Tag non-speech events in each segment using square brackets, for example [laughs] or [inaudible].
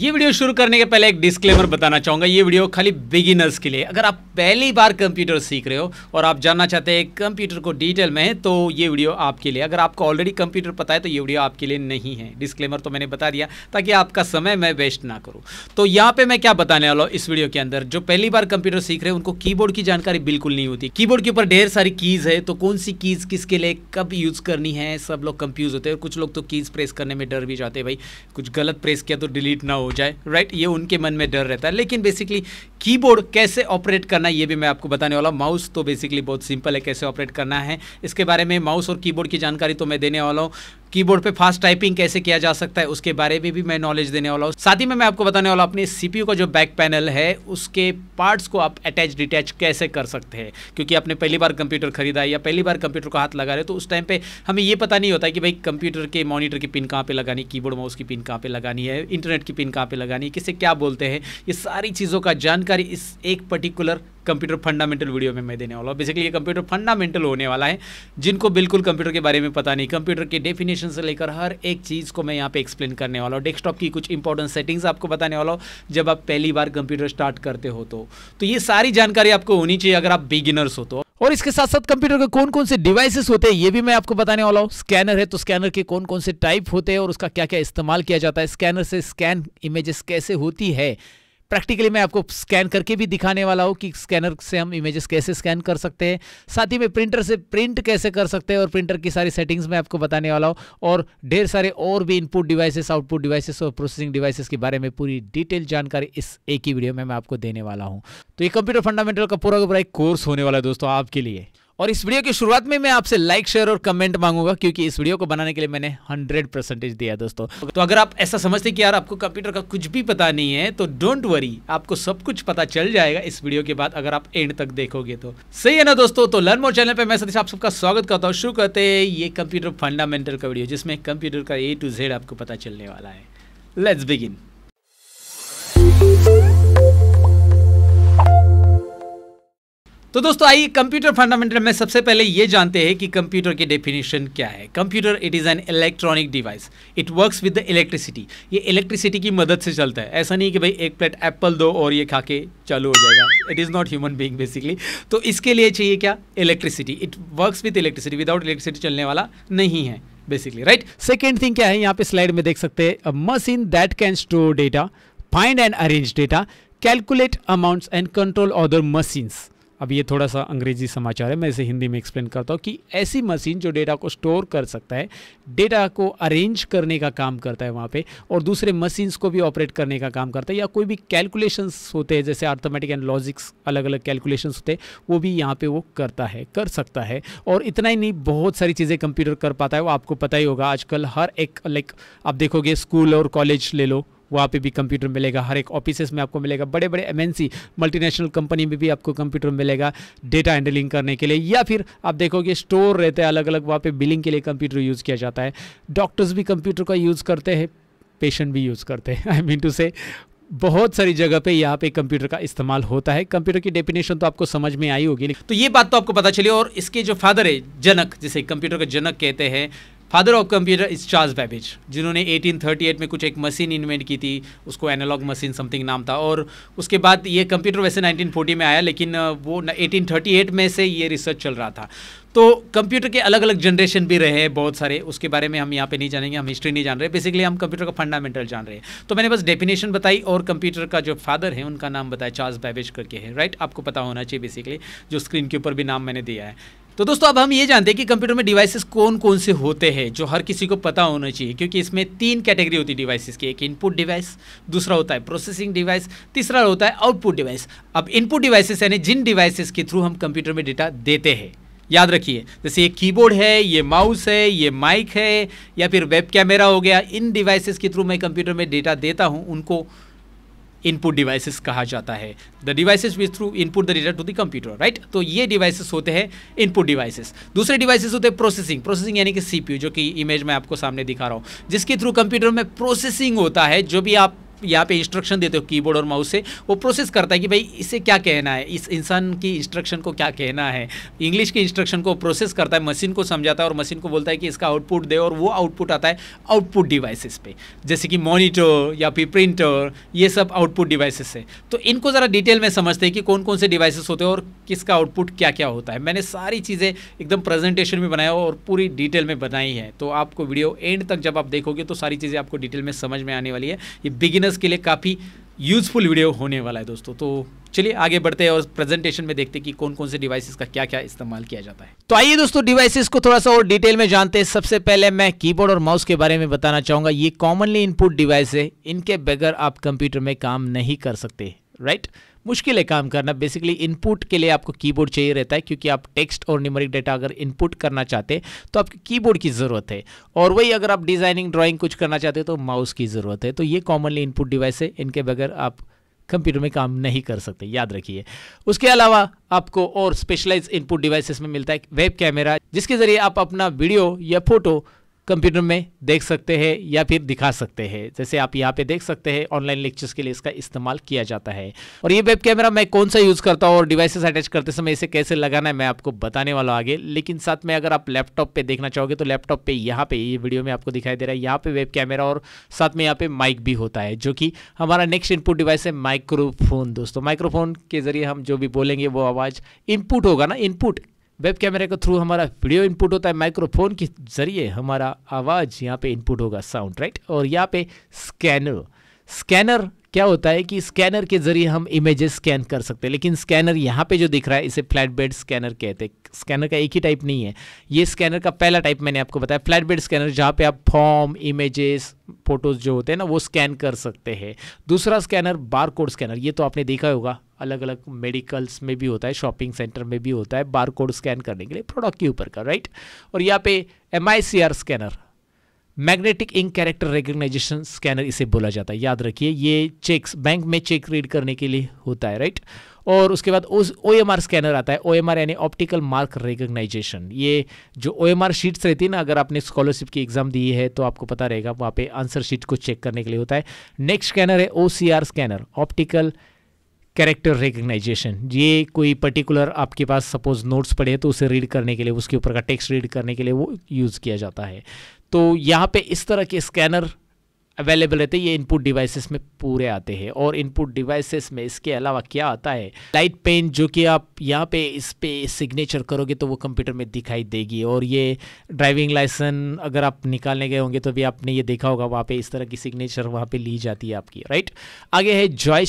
ये वीडियो शुरू करने के पहले एक डिस्क्लेमर बताना चाहूँगा ये वीडियो खाली बिगिनर्स के लिए अगर आप पहली बार कंप्यूटर सीख रहे हो और आप जानना चाहते हैं कंप्यूटर को डिटेल में तो ये वीडियो आपके लिए अगर आपको ऑलरेडी कंप्यूटर पता है तो ये वीडियो आपके लिए नहीं है डिस्क्लेमर तो मैंने बता दिया ताकि आपका समय मैं वेस्ट ना करूँ तो यहाँ पर मैं क्या बताने वाला हूँ इस वीडियो के अंदर जो पहली बार कंप्यूटर सीख रहे हैं उनको की की जानकारी बिल्कुल नहीं होती की के ऊपर ढेर सारी कीज़ है तो कौन सी कीज़ किसके लिए कब यूज़ करनी है सब लोग कंफ्यूज होते हैं कुछ लोग तो कीज़ प्रेस करने में डर भी जाते हैं भाई कुछ गलत प्रेस किया तो डिलीट ना हो जाए राइट ये उनके मन में डर रहता है लेकिन बेसिकली कीबोर्ड कैसे ऑपरेट करना ये भी मैं आपको बताने वाला हूँ माउस तो बेसिकली बहुत सिंपल है कैसे ऑपरेट करना है इसके बारे में माउस और कीबोर्ड की जानकारी तो मैं देने वाला हूँ कीबोर्ड पे फास्ट टाइपिंग कैसे किया जा सकता है उसके बारे में भी मैं नॉलेज देने वाला हूँ साथ ही में मैं आपको बताने वाला अपने सीपीयू का जो बैक पैनल है उसके पार्ट्स को आप अटैच डिटैच कैसे कर सकते हैं क्योंकि आपने पहली बार कंप्यूटर खरीदा या पहली बार कंप्यूटर को हाथ लगा रहे तो उस टाइम पर हमें ये पता नहीं होता है कि भाई कंप्यूटर के मॉनिटर की पिन कहाँ पर लगानी बोर्ड माउस की पिन कहाँ पर लगानी है इंटरनेट की पिन कहाँ पर लगानी है किसे क्या बोलते हैं ये सारी चीज़ों का जानकारी इस एक पर्टिकुलर कंप्यूटर फंडामेंटल वीडियो में मैं देने वाला हूँ बेसिकली ये कंप्यूटर फंडामेंटल होने वाला है जिनको बिल्कुल कंप्यूटर के बारे में पता नहीं कंप्यूटर के डेफिनेशन से लेकर हर एक चीज़ को मैं यहाँ पे एक्सप्लेन करने वाला हूँ डेस्कटॉप की कुछ इंपॉर्टेंट सेटिंग्स आपको बताने वाला हूँ जब आप पहली बार कंप्यूटर स्टार्ट करते हो तो, तो ये सारी जानकारी आपको होनी चाहिए अगर आप बिगिनर्स हो तो और इसके साथ साथ कंप्यूटर के कौन कौन से डिवाइसेस होते हैं ये भी मैं आपको बताने वाला हूँ स्कैनर है तो स्कैनर के कौन कौन से टाइप होते हैं और उसका क्या क्या इस्तेमाल किया जाता है स्कैनर से स्कैन इमेजेस कैसे होती है प्रैक्टिकली मैं आपको स्कैन करके भी दिखाने वाला हूँ कि स्कैनर से हम इमेजेस कैसे स्कैन कर सकते हैं साथ ही में प्रिंटर से प्रिंट कैसे कर सकते हैं और प्रिंटर की सारी सेटिंग्स मैं आपको बताने वाला हूँ और ढेर सारे और भी इनपुट डिवाइसेस आउटपुट डिवाइसेस और प्रोसेसिंग डिवाइसेस के बारे में पूरी डिटेल जानकारी इस एक ही वीडियो में मैं आपको देने वाला हूँ तो ये कंप्यूटर फंडामेंटल का पूरा का पूरा एक कोर्स होने वाला है दोस्तों आपके लिए और इस वीडियो की शुरुआत में मैं आपसे लाइक शेयर और कमेंट मांगूंगा क्योंकि इस वीडियो को बनाने के लिए मैंने हंड्रेड परसेंटेज दिया दोस्तों तो अगर आप ऐसा समझते कि यार आपको कंप्यूटर का कुछ भी पता नहीं है तो डोंट वरी आपको सब कुछ पता चल जाएगा इस वीडियो के बाद अगर आप एंड तक देखोगे तो सही है ना दोस्तों तो लर्न मोर चैनल पर मैं सतीश आप सबका स्वागत करता हूँ शुरू करते हैं ये कंप्यूटर फंडामेंटल का वीडियो जिसमें कंप्यूटर का ए टू जेड आपको पता चलने वाला है लेट्स बिगिन तो दोस्तों आइए कंप्यूटर फंडामेंटल में सबसे पहले ये जानते हैं कि कंप्यूटर की डेफिनेशन क्या है computer it is an electronic device it works with the electricity ये इलेक्ट्रिसिटी की मदद से चलता है ऐसा नहीं कि भाई एक प्लेट एप्पल दो और ये खा के चालू हो जाएगा it is not human being basically तो इसके लिए चाहिए क्या electricity it works with electricity without electricity चलने वाला नहीं है बेसिकली राइट सेकेंड थिंग क्या है यहाँ पे स्लाइड में देख सकते हैं machine that can store data find and arrange data calculate amounts and control other machines अब ये थोड़ा सा अंग्रेजी समाचार है मैं इसे हिंदी में एक्सप्लेन करता हूँ कि ऐसी मशीन जो डेटा को स्टोर कर सकता है डेटा को अरेंज करने का काम करता है वहाँ पे और दूसरे मशीन्स को भी ऑपरेट करने का काम करता है या कोई भी कैलकुलेशंस होते हैं जैसे आर्थमेटिक एंड लॉजिक्स अलग अलग कैलकुलेशंस होते हैं वो भी यहाँ पर वो करता है कर सकता है और इतना ही नहीं बहुत सारी चीज़ें कंप्यूटर कर पाता है वो आपको पता ही होगा आजकल हर एक लाइक आप देखोगे स्कूल और कॉलेज ले लो वहाँ पे भी कंप्यूटर मिलेगा हर एक ऑफिस में आपको मिलेगा बड़े बड़े एमएनसी मल्टीनेशनल कंपनी में भी आपको कंप्यूटर मिलेगा डेटा हैंडलिंग करने के लिए या फिर आप देखोगे स्टोर रहते हैं अलग अलग वहाँ पर बिलिंग के लिए कंप्यूटर यूज़ किया जाता है डॉक्टर्स भी कंप्यूटर का यूज़ करते हैं पेशेंट भी यूज़ करते हैं आई मीन टू से बहुत सारी जगह पे यहाँ पे कंप्यूटर का इस्तेमाल होता है कंप्यूटर की डेफिनेशन तो आपको समझ में आई होगी तो ये बात तो आपको पता चली और इसके जो फादर है जनक जिसे कंप्यूटर का जनक कहते हैं father of computer is Charles Babbage जिन्होंने 1838 में कुछ एक मशीन इन्वेंट की थी उसको एनालॉग मशीन समथिंग नाम था और उसके बाद ये कंप्यूटर वैसे 1940 में आया लेकिन वो 1838 में से ये रिसर्च चल रहा था तो कंप्यूटर के अलग अलग जनरेशन भी रहे हैं बहुत सारे उसके बारे में हम यहाँ पे नहीं जानेंगे हम हिस्ट्री नहीं जान रहे बेसिकली हम कंप्यूटर का फंडामेंटल जान रहे हैं तो मैंने बस डेफिनेशन बताई और कंप्यूटर का जो फादर है उनका नाम बताया चार्ल्स बैबेज करके है राइट आपको पता होना चाहिए बेसिकली जो स्क्रीन के ऊपर भी नाम मैंने दिया है तो दोस्तों अब हम ये जानते हैं कि कंप्यूटर में डिवाइसेस कौन कौन से होते हैं जो हर किसी को पता होना चाहिए क्योंकि इसमें तीन कैटेगरी होती है डिवाइसेस की एक इनपुट डिवाइस दूसरा होता है प्रोसेसिंग डिवाइस तीसरा होता है आउटपुट डिवाइस अब इनपुट डिवाइसेस यानी जिन डिवाइसेस के थ्रू हम कंप्यूटर में डेटा देते हैं याद रखिए जैसे ये कीबोर्ड है ये माउस है ये माइक है या फिर वेब कैमरा हो गया इन डिवाइसेस के थ्रू मैं कंप्यूटर में डेटा देता हूँ उनको इनपुट डिवाइसेस कहा जाता है the devices which through input the data to the computer right तो ये डिवाइसेस होते हैं इनपुट डिवाइसेस दूसरे डिवाइसेस होते हैं प्रोसेसिंग प्रोसेसिंग यानी कि सीपीयू जो कि इमेज मैं आपको सामने दिखा रहा हूँ जिसके थ्रू कंप्यूटर में प्रोसेसिंग होता है जो भी आप यहाँ पे इंस्ट्रक्शन देते हो कीबोर्ड और माउस से वो प्रोसेस करता है कि भाई इसे क्या कहना है इस इंसान की इंस्ट्रक्शन को क्या कहना है इंग्लिश के इंस्ट्रक्शन को प्रोसेस करता है मशीन को समझाता है और मशीन को बोलता है कि इसका आउटपुट दे और वो आउटपुट आता है आउटपुट डिवाइसेस पे जैसे कि मॉनिटर या फिर प्रिंटर ये सब आउटपुट डिवाइसेस है तो इनको ज़रा डिटेल में समझते हैं कि कौन कौन से डिवाइसेस होते हैं और किसका आउटपुट क्या क्या होता है मैंने सारी चीज़ें एकदम प्रेजेंटेशन में बनाया और पूरी डिटेल में बनाई है तो आपको वीडियो एंड तक जब आप देखोगे तो सारी चीज़ें आपको डिटेल में समझ में आने वाली है ये बिगिनर यूजर्स के लिए काफ़ी यूज़फुल वीडियो होने वाला है दोस्तों तो चलिए आगे बढ़ते हैं और प्रेजेंटेशन में देखते हैं कि कौन कौन से डिवाइसेस का क्या क्या इस्तेमाल किया जाता है तो आइए दोस्तों डिवाइसेस को थोड़ा सा और डिटेल में जानते हैं सबसे पहले मैं कीबोर्ड और माउस के बारे में बताना चाहूंगा ये कॉमनली इनपुट डिवाइस है इनके बगैर आप कंप्यूटर में काम नहीं कर सकते राइट right? मुश्किल है काम करना बेसिकली इनपुट के लिए आपको कीबोर्ड चाहिए रहता है क्योंकि आप टेक्स्ट और न्यूमरिक डेटा अगर इनपुट करना चाहते हैं तो आपके कीबोर्ड की ज़रूरत है और वही अगर आप डिज़ाइनिंग ड्राइंग कुछ करना चाहते हो तो माउस की ज़रूरत है तो ये कॉमनली इनपुट डिवाइस है इनके बगैर आप कंप्यूटर में काम नहीं कर सकते याद रखिए उसके अलावा आपको और स्पेशलाइज इनपुट डिवाइसेस में मिलता है वेब कैमरा जिसके ज़रिए आप अपना वीडियो या फोटो कंप्यूटर में देख सकते हैं या फिर दिखा सकते हैं जैसे आप यहाँ पे देख सकते हैं ऑनलाइन लेक्चर्स के लिए इसका इस्तेमाल किया जाता है और ये वेब कैमरा मैं कौन सा यूज़ करता हूँ और डिवाइसेस अटैच करते समय इसे कैसे लगाना है मैं आपको बताने वाला आगे लेकिन साथ में अगर आप लैपटॉप पर देखना चाहोगे तो लैपटॉप पर यहाँ पे ये वीडियो में आपको दिखाई दे रहा है यहाँ पे वेब कैमरा और साथ में यहाँ पे माइक भी होता है जो कि हमारा नेक्स्ट इनपुट डिवाइस है माइक्रोफोन दोस्तों माइक्रोफोन के जरिए हम जो भी बोलेंगे वो आवाज़ इनपुट होगा ना इनपुट वेब कैमरे के थ्रू हमारा वीडियो इनपुट होता है माइक्रोफोन के ज़रिए हमारा आवाज़ यहाँ पे इनपुट होगा साउंड राइट और यहाँ पे स्कैनर स्कैनर क्या होता है कि स्कैनर के ज़रिए हम इमेजेस स्कैन कर सकते हैं लेकिन स्कैनर यहाँ पे जो दिख रहा है इसे फ्लैट बेड स्कैनर कहते हैं स्कैनर का एक ही टाइप नहीं है ये स्कैनर का पहला टाइप मैंने आपको बताया फ्लैट बेड स्कैनर जहाँ पे आप फॉर्म इमेजेस फोटोज़ जो होते हैं ना वो स्कैन कर सकते हैं दूसरा स्कैनर बार कोड स्कैनर ये तो आपने देखा होगा अलग अलग मेडिकल्स में भी होता है शॉपिंग सेंटर में भी होता है बार कोड स्कैन करने के लिए प्रोडक्ट के ऊपर का राइट और यहाँ पे M scanner magnetic ink character recognition scanner इसे बोला जाता है याद रखिए ये चेक्स बैंक में चेक रीड करने के लिए होता है राइट और उसके बाद उस ओ एम आर स्कैनर आता है ओ एम आर यानी ऑप्टिकल मार्क रिकग्नाइजेशन ये जो ओ एम आर शीट्स रहती है ना अगर आपने स्कॉलरशिप की एग्जाम दी है तो आपको पता रहेगा वहाँ पे आंसर शीट को चेक करने के लिए होता है नेक्स्ट स्कैनर है O C R scanner optical character recognition ये कोई पर्टिकुलर आपके पास सपोज नोट्स पड़े तो उसे रीड करने के लिए उसके ऊपर का टेक्स्ट रीड करने के लिए वो यूज़ किया जाता है तो यहाँ पे इस तरह के स्कैनर अवेलेबल रहते हैं ये इनपुट डिवाइसेस में पूरे आते हैं और इनपुट डिवाइसेस में इसके अलावा क्या आता है लाइट पेन जो कि आप यहाँ पे इस पे सिग्नेचर करोगे तो वो कंप्यूटर में दिखाई देगी और ये ड्राइविंग लाइसेंस अगर आप निकालने गए होंगे तो भी आपने ये देखा होगा वहाँ पे इस तरह की सिग्नेचर वहाँ पे ली जाती है आपकी राइट आगे है जॉय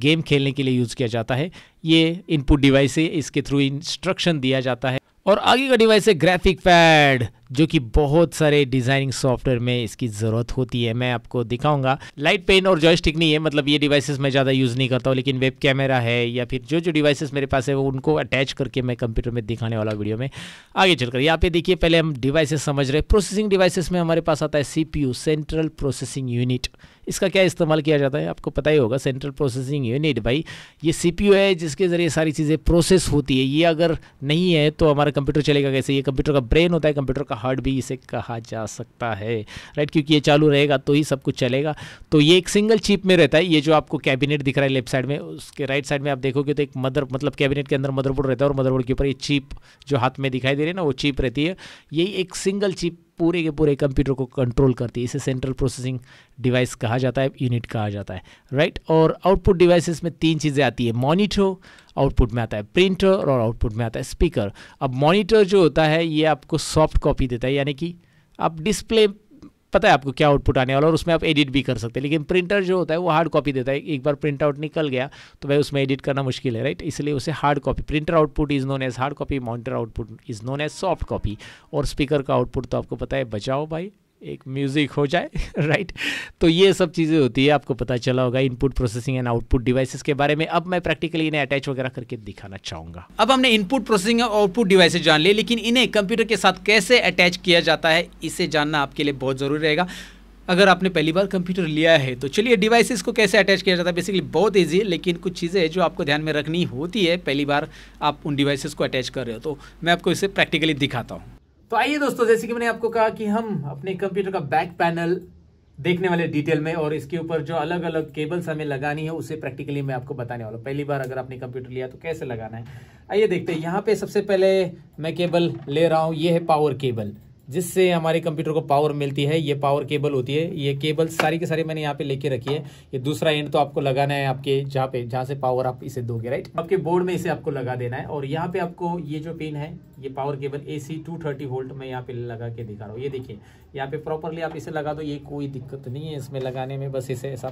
गेम खेलने के लिए यूज़ किया जाता है ये इनपुट डिवाइस है इसके थ्रू इंस्ट्रक्शन दिया जाता है और आगे का डिवाइस है ग्राफिक पैड जो कि बहुत सारे डिज़ाइनिंग सॉफ्टवेयर में इसकी ज़रूरत होती है मैं आपको दिखाऊंगा लाइट पेन और जॉयस्टिक नहीं है मतलब ये डिवाइसेस मैं ज़्यादा यूज़ नहीं करता हूँ लेकिन वेब कैमरा है या फिर जो जो डिवाइसेस मेरे पास है वो उनको अटैच करके मैं कंप्यूटर में दिखाने वाला वीडियो में आगे चलकर यहाँ पे देखिए पहले हम डिवाइसेस समझ रहे हैं प्रोसेसिंग डिवाइसेस में हमारे पास आता है सी सेंट्रल प्रोसेसिंग यूनिट इसका क्या इस्तेमाल किया जाता है आपको पता ही होगा सेंट्रल प्रोसेसिंग यूनिट भाई ये सी है जिसके ज़रिए सारी चीज़ें प्रोसेस होती है ये अगर नहीं है तो हमारा कंप्यूटर चलेगा कैसे ये कंप्यूटर का ब्रेन होता है कंप्यूटर का पहाड़ भी इसे कहा जा सकता है राइट क्योंकि ये चालू रहेगा तो ही सब कुछ चलेगा तो ये एक सिंगल चिप में रहता है ये जो आपको कैबिनेट दिख रहा है लेफ्ट साइड में उसके राइट साइड में आप देखोगे तो एक मदर मतलब कैबिनेट के अंदर मदरबोर्ड रहता है और मदरबोर्ड के ऊपर ये चिप जो हाथ में दिखाई दे रही है ना वो चिप रहती है यही एक सिंगल चिप पूरे के पूरे कंप्यूटर को कंट्रोल करती है इसे सेंट्रल प्रोसेसिंग डिवाइस कहा जाता है यूनिट कहा जाता है राइट और आउटपुट डिवाइसेस में तीन चीज़ें आती है मॉनिटर आउटपुट में आता है प्रिंटर और आउटपुट में आता है स्पीकर अब मॉनिटर जो होता है ये आपको सॉफ्ट कॉपी देता है यानी कि आप डिस्प्ले पता है आपको क्या आउटपुट आने वाला और उसमें आप एडिट भी कर सकते हैं लेकिन प्रिंटर जो होता है वो हार्ड कॉपी देता है एक बार प्रिंट आउट निकल गया तो भाई उसमें एडिट करना मुश्किल है राइट इसलिए उसे hard copy printer output is known as hard copy monitor output is known as soft copy और स्पीकर का आउटपुट तो आपको पता है बचाओ भाई एक म्यूज़िक हो जाए राइट [laughs] तो ये सब चीज़ें होती है आपको पता चला होगा input processing and output devices के बारे में अब मैं प्रैक्टिकली इन्हें अटैच वगैरह करके दिखाना चाहूँगा अब हमने इनपुट प्रोसेसिंग और आउटपुट डिवाइसेस जान लिए लेकिन इन्हें कंप्यूटर के साथ कैसे अटैच किया जाता है इसे जानना आपके लिए बहुत ज़रूरी रहेगा अगर आपने पहली बार कंप्यूटर लिया है तो चलिए डिवाइसेस को कैसे अटैच किया जाता है बेसिकली बहुत ईजी है लेकिन कुछ चीज़ें जो आपको ध्यान में रखनी होती है पहली बार आप उन डिवाइसेस को अटैच कर रहे हो तो मैं आपको इसे प्रैक्टिकली दिखाता हूँ तो आइए दोस्तों जैसे कि मैंने आपको कहा कि हम अपने कंप्यूटर का बैक पैनल देखने वाले डिटेल में और इसके ऊपर जो अलग अलग केबल्स हमें लगानी है उसे प्रैक्टिकली मैं आपको बताने वाला हूँ पहली बार अगर आपने कंप्यूटर लिया तो कैसे लगाना है आइए देखते हैं यहाँ पे सबसे पहले मैं केबल ले रहा हूँ ये है पावर केबल जिससे हमारे कंप्यूटर को पावर मिलती है ये पावर केबल होती है ये केबल सारी के सारी मैंने यहाँ पे लेके रखी है ये दूसरा एंड तो आपको लगाना है आपके जहाँ पे जहाँ से पावर आप इसे दोगे राइट आपके बोर्ड में इसे आपको लगा देना है और यहाँ पे आपको ये जो पिन है ये power cable A C to thirty volt में यहाँ पे लगा के दिखा रहा हूँ ये देखिए यहाँ पे प्रॉपरली आप इसे लगा दो ये कोई दिक्कत नहीं है इसमें लगाने में बस इसे ऐसा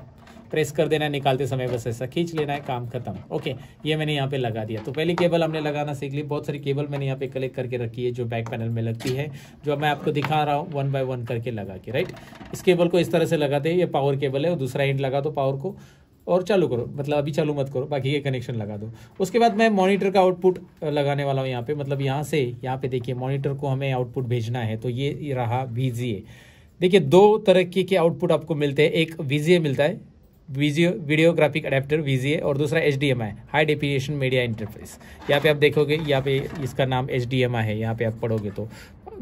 प्रेस कर देना है निकालते समय बस ऐसा खींच लेना है काम खत्म ओके ये मैंने यहाँ पे लगा दिया तो पहली केबल हमने लगाना सीख ली बहुत सारी केबल मैंने यहाँ पे कलेक्ट करके रखी है जो बैक पैनल में लगती है जो मैं आपको दिखा रहा हूँ वन बाय वन करके लगा के राइट इस केबल को इस तरह से लगाते हैं ये पावर केबल है और दूसरा एंड लगा दो पावर को और चालू करो मतलब अभी चालू मत करो बाकी ये कनेक्शन लगा दो उसके बाद मैं मॉनिटर का आउटपुट लगाने वाला हूँ यहाँ पे मतलब यहाँ से यहाँ पे देखिए मॉनिटर को हमें आउटपुट भेजना है तो ये रहा वीजीए देखिए दो तरह के, आउटपुट आपको मिलते हैं एक वीजीए मिलता है वीजियो वीडियोग्राफिक अडेप्टर वीजीए और दूसरा H D M I high definition media interface यहाँ पे आप देखोगे यहाँ पे इसका नाम एच डी एम आई है यहाँ पे आप पढ़ोगे तो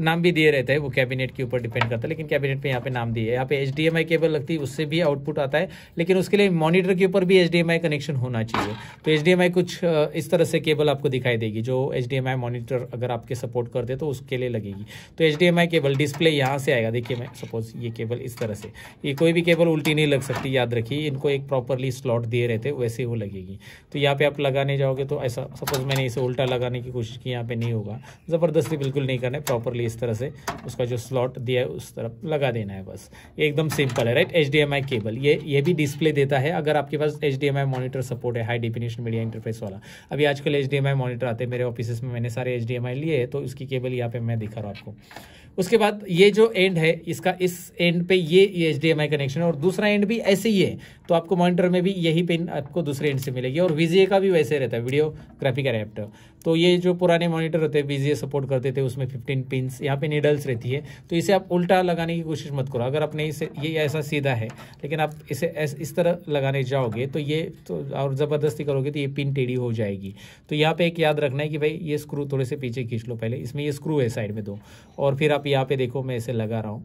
नाम भी दिए रहते हैं वो कैबिनेट के ऊपर डिपेंड करता है लेकिन कैबिनेट पे यहाँ पे नाम दिए यहाँ पे एच केबल लगती है उससे भी आउटपुट आता है लेकिन उसके लिए मॉनिटर के ऊपर भी एच कनेक्शन होना चाहिए तो एच कुछ इस तरह से केबल आपको दिखाई देगी जो एच मॉनिटर अगर आपके सपोर्ट कर दे तो उसके लिए लगेगी तो एच केबल डिस्प्ले यहाँ से आएगा देखिए मैं सपोज ये केबल इस तरह से ये कोई भी केबल उल्टी नहीं लग सकती याद रखिए इनको एक प्रॉपरली स्लॉट दिए रहते वैसे वो लगेगी तो यहाँ पे आप लगाने जाओगे तो ऐसा सपोज मैंने इसे उल्टा लगाने की कोशिश की यहाँ पे नहीं होगा ज़बरदस्ती बिल्कुल नहीं करना है प्रॉपरली इस तरह से उसका जो स्लॉट दिया है उस तरफ लगा देना है बस ये एकदम सिंपल है राइट एच केबल ये ये भी डिस्प्ले देता है अगर आपके पास एच मॉनिटर सपोर्ट है हाई डिफिनेशन मीडिया इंटरफेस वाला अभी आजकल एच मॉनिटर आते हैं मेरे ऑफिस में मैंने सारे एच लिए हैं तो उसकी केबल यहाँ पे मैं दिखा रहा हूँ आपको उसके बाद ये जो एंड है इसका इस एंड पे ये एच कनेक्शन है और दूसरा एंड भी ऐसे ही है तो आपको मॉनिटर में भी यही पिन आपको दूसरे एंड से मिलेगी और वीजीए का भी वैसे रहता है वीडियो ग्राफिक एडेप्टर तो ये जो पुराने मॉनिटर होते हैं बीजीए सपोर्ट करते थे उसमें फिफ्टीन पिंस यहाँ पे निडल्स रहती है तो इसे आप उल्टा लगाने की कोशिश मत करो अगर आपने इसे ये ऐसा सीधा है लेकिन आप इसे इस तरह लगाने जाओगे तो ये तो और ज़बरदस्ती करोगे तो ये पिन टेढ़ी हो जाएगी तो यहाँ पे एक याद रखना है कि भाई ये स्क्रू थोड़े से पीछे खींच लो पहले इसमें ये स्क्रू है साइड में दो और फिर आप यहाँ पे देखो मैं इसे लगा रहा हूँ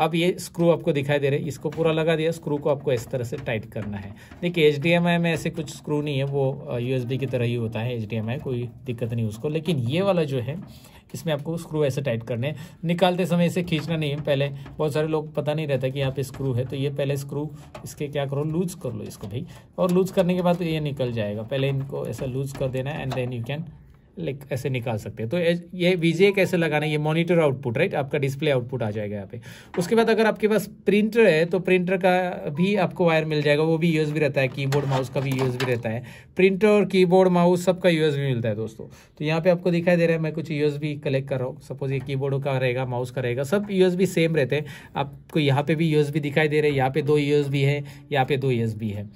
अब ये स्क्रू आपको दिखाई दे रहे इसको पूरा लगा दिया स्क्रू को आपको इस तरह से टाइट करना है देखिए एच में ऐसे कुछ स्क्रू नहीं है वो यू की तरह ही होता है एच कोई दिक्कत नहीं उसको लेकिन ये वाला जो है इसमें आपको स्क्रू ऐसे टाइट करने हैं निकालते समय इसे खींचना नहीं है पहले बहुत सारे लोग पता नहीं रहता कि यहाँ पे स्क्रू है तो ये पहले स्क्रू इसके क्या करो लूज कर लो इसको भाई और लूज करने के बाद तो ये निकल जाएगा पहले इनको ऐसा लूज कर देना है and then you can like ऐसे निकाल सकते हैं तो ये वीजे कैसे लगाना है ये मॉनिटर आउटपुट राइट आपका डिस्प्ले आउटपुट आ जाएगा यहाँ पे उसके बाद अगर आपके पास प्रिंटर है तो प्रिंटर का भी आपको वायर मिल जाएगा वो भी यूएसबी रहता है कीबोर्ड माउस का भी यूएसबी रहता है प्रिंटर और कीबोर्ड माउस सबका यूएसबी मिलता है दोस्तों तो यहाँ पे आपको दिखाई दे रहा है मैं कुछ यूएसबी कलेक्ट कर रहा हूँ सपोज ये कीबोर्ड का रहेगा माउस का रहेगा सब भी सेम रहते हैं आपको यहाँ पे भी भी दिखाई दे रहे हैं यहाँ पे दो भी है यहाँ पे दो यूएसबी है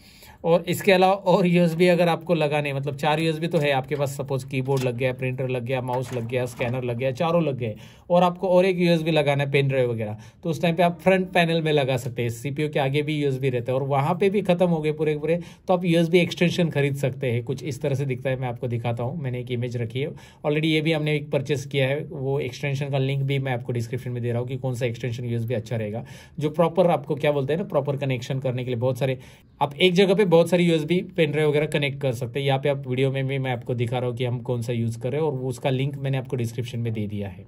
और इसके अलावा और यूएसबी अगर आपको लगाने मतलब चार यूएसबी तो है आपके पास सपोज कीबोर्ड लग गया प्रिंटर लग गया माउस लग गया स्कैनर लग गया चारों लग गए और आपको और एक यूएसबी लगाना है पेन ड्राइव वगैरह तो उस टाइम पे आप फ्रंट पैनल में लगा सकते हैं सीपीयू के आगे भी यूएसबी रहते हैं और वहाँ पर भी खत्म हो गए पूरे पूरे तो आप यूएसबी एक्सटेंशन खरीद सकते हैं कुछ इस तरह से दिखता है मैं आपको दिखाता हूँ मैंने एक इमेज रखी है ऑलरेडी ये भी हमने एक परचेस किया है वो एक्सटेंशन का लिंक भी मैं आपको डिस्क्रिप्शन में दे रहा हूँ कि कौन सा एक्सटेंशन यूएसबी अच्छा रहेगा जो प्रॉपर आपको क्या बोलते हैं ना प्रॉपर कनेक्शन करने के लिए बहुत सारे आप एक जगह पर बहुत सारी यूएसबी पेन ड्राइव वगैरह कनेक्ट कर सकते हैं यहाँ पे आप वीडियो में भी मैं आपको दिखा रहा हूँ कि हम कौन सा यूज़ कर रहे हैं और उसका लिंक मैंने आपको डिस्क्रिप्शन में दे दिया है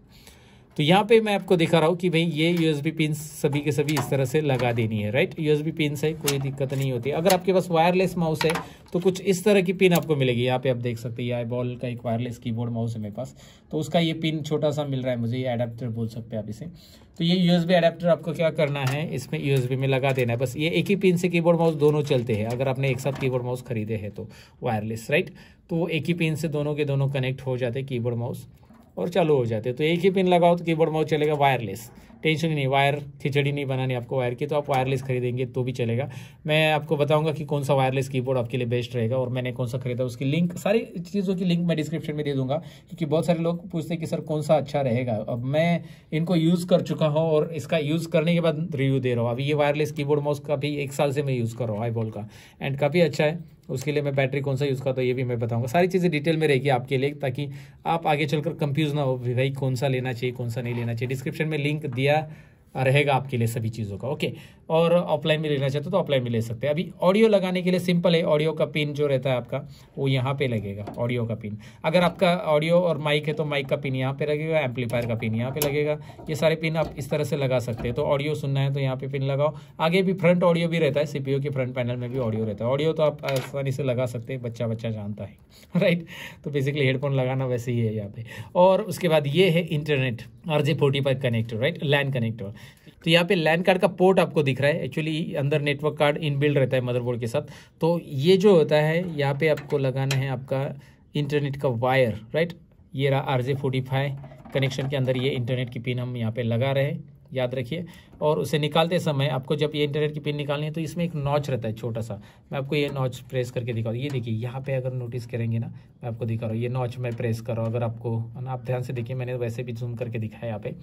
तो यहाँ पे मैं आपको दिखा रहा हूँ कि भाई ये यू बी पिन सभी के सभी इस तरह से लगा देनी है राइट यू बी पिन है कोई दिक्कत नहीं होती अगर आपके पास वायरलेस माउस है तो कुछ इस तरह की पिन आपको मिलेगी यहाँ पे आप देख सकते हैं आई बॉल का एक वायरलेस कीबोर्ड माउस है मेरे पास तो उसका ये पिन छोटा सा मिल रहा है मुझे ये अडेप्टर बोल सकते हैं आप इसे तो ये बी अडेप्टर आपको क्या करना है इसमें बी में लगा देना है बस ये एक ही पिन से कीबोर्ड माउस दोनों चलते हैं अगर आपने एक साथ कीबोर्ड माउस खरीदे हैं तो वायरलेस राइट तो एक ही पिन से दोनों के दोनों कनेक्ट हो जाते हैं कीबोर्ड माउस और चालू हो जाते तो एक ही पिन लगाओ तो कीबोर्ड माउस चलेगा वायरलेस टेंशन ही नहीं वायर खिचड़ी नहीं बनानी आपको वायर की तो आप वायरलेस खरीदेंगे तो भी चलेगा मैं आपको बताऊंगा कि कौन सा वायरलेस कीबोर्ड आपके लिए बेस्ट रहेगा और मैंने कौन सा खरीदा उसकी लिंक सारी चीज़ों की लिंक मैं डिस्क्रिप्शन में दे दूंगा क्योंकि बहुत सारे लोग पूछते हैं कि सर कौन सा अच्छा रहेगा अब मैं इनको यूज़ कर चुका हूँ और इसका यूज़ करने के बाद रिव्यू दे रहा हूँ अभी ये वायरलेस कीबोर्ड माउस का भी एक साल से मैं यूज़ कर रहा हूँ आई का एंड काफ़ी अच्छा है उसके लिए मैं बैटरी कौन सा यूज़ करता हूँ ये भी मैं बताऊंगा सारी चीज़ें डिटेल में रहेगी आपके लिए ताकि आप आगे चलकर कंफ्यूज ना हो भाई कौन सा लेना चाहिए कौन सा नहीं लेना चाहिए डिस्क्रिप्शन में लिंक दिया Yeah. रहेगा आपके लिए सभी चीज़ों का ओके और ऑफलाइन भी लेना चाहते हो तो ऑफलाइन भी ले सकते हैं अभी ऑडियो लगाने के लिए सिंपल है ऑडियो का पिन जो रहता है आपका वो यहाँ पे लगेगा ऑडियो का पिन अगर आपका ऑडियो और माइक है तो माइक का पिन यहाँ पे लगेगा एम्पलीफायर का पिन यहाँ पे लगेगा ये सारे पिन आप इस तरह से लगा सकते हैं तो ऑडियो सुनना है तो यहाँ पे पिन लगाओ आगे भी फ्रंट ऑडियो भी रहता है सी के फ्रंट पैनल में भी ऑडियो रहता है ऑडियो तो आप आसानी से लगा सकते हैं बच्चा बच्चा जानता है राइट [laughs] तो बेसिकली हेडफोन लगाना वैसे ही है यहाँ पे और उसके बाद ये है internet R J forty five connector right land connector तो यहाँ पे लैंड कार्ड का पोर्ट आपको दिख रहा है एक्चुअली अंदर नेटवर्क कार्ड इनबिल्ड रहता है मदरबोर्ड के साथ तो ये जो होता है यहाँ पे आपको लगाना है आपका इंटरनेट का वायर राइट ये रहा आर जे कनेक्शन के अंदर ये इंटरनेट की पिन हम यहाँ पे लगा रहे हैं याद रखिए और उसे निकालते समय आपको जब ये इंटरनेट की पिन निकालनी है तो इसमें एक नॉच रहता है छोटा सा मैं आपको ये नॉच प्रेस करके दिखा रहा ये देखिए यहाँ पे अगर नोटिस करेंगे ना मैं आपको दिखा रहा हूँ ये नॉच मैं प्रेस कर रहा हूँ अगर आपको ना आप ध्यान से देखिए मैंने वैसे भी जूम करके दिखाया यहाँ पर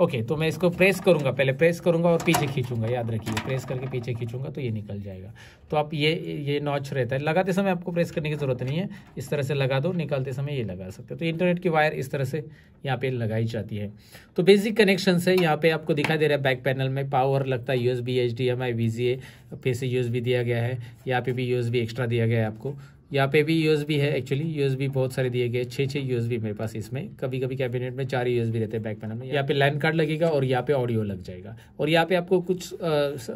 ओके तो मैं इसको प्रेस करूँगा पहले प्रेस करूँगा और पीछे खींचूंगा याद रखिए प्रेस करके पीछे खींचूंगा तो ये निकल जाएगा तो आप ये ये नॉच रहता है लगाते समय आपको प्रेस करने की ज़रूरत नहीं है इस तरह से लगा दो निकालते समय ये लगा सकते हो तो इंटरनेट की वायर इस तरह से यहाँ पे लगाई जाती है तो बेसिक कनेक्शन है यहाँ पे आपको दिखाई दे रहा है बैक पैनल में पावर लगता है USB H D M I V G A फिर से यू दिया गया है यहाँ पे भी यूएस एक्स्ट्रा दिया गया है आपको यहाँ पे भी यूएसबी है एक्चुअली यूएसबी बहुत सारे दिए गए छः छः यूएसबी मेरे पास इसमें कभी कभी कैबिनेट में चार यूएसबी रहते हैं बैक पैनल में यहाँ पे लैंड कार्ड लगेगा और यहाँ पे ऑडियो लग जाएगा और यहाँ पे आपको कुछ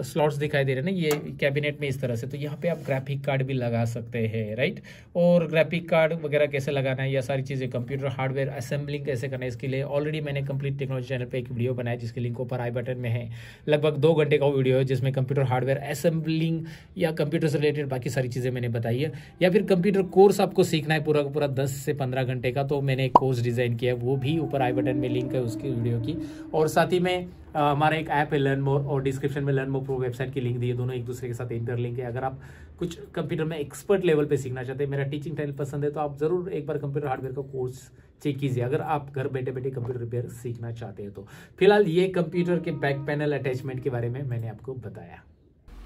स्लॉट्स दिखाई दे रहे हैं ना ये कैबिनेट में इस तरह से तो यहाँ पे आप ग्राफिक कार्ड भी लगा सकते हैं राइट और ग्राफिक कार्ड वगैरह कैसे लगाना है यह सारी चीज़ें कंप्यूटर हार्डवेयर असेंबलिंग कैसे करना है इसके लिए ऑलरेडी मैंने कंप्लीट टेक्नोलॉजी चैनल पर एक वीडियो बनाया जिसके लिंक ऊपर आई बटन में है लगभग दो घंटे का वीडियो है जिसमें कंप्यूटर हार्डवेयर असेंबलिंग या कंप्यूटर से रिलेटेड बाकी सारी चीज़ें मैंने बताई है या फिर फिर कंप्यूटर कोर्स आपको सीखना है पूरा का पूरा दस से पंद्रह घंटे का तो मैंने एक कोर्स डिज़ाइन किया है वो भी ऊपर आई बटन में लिंक है उसकी वीडियो की और साथ ही में हमारा एक ऐप है लर्न मोर और डिस्क्रिप्शन में लर्न मोर प्रो वेबसाइट की लिंक दी है दोनों एक दूसरे के साथ इंटर लिंक है अगर आप कुछ कंप्यूटर में एक्सपर्ट लेवल पर सीखना चाहते हैं मेरा टीचिंग टाइल पसंद है तो आप ज़रूर एक बार कंप्यूटर हार्डवेयर का कोर्स चेक कीजिए अगर आप घर बैठे बैठे कंप्यूटर रिपेयर सीखना चाहते हैं तो फिलहाल ये कंप्यूटर के बैक पैनल अटैचमेंट के बारे में मैंने आपको बताया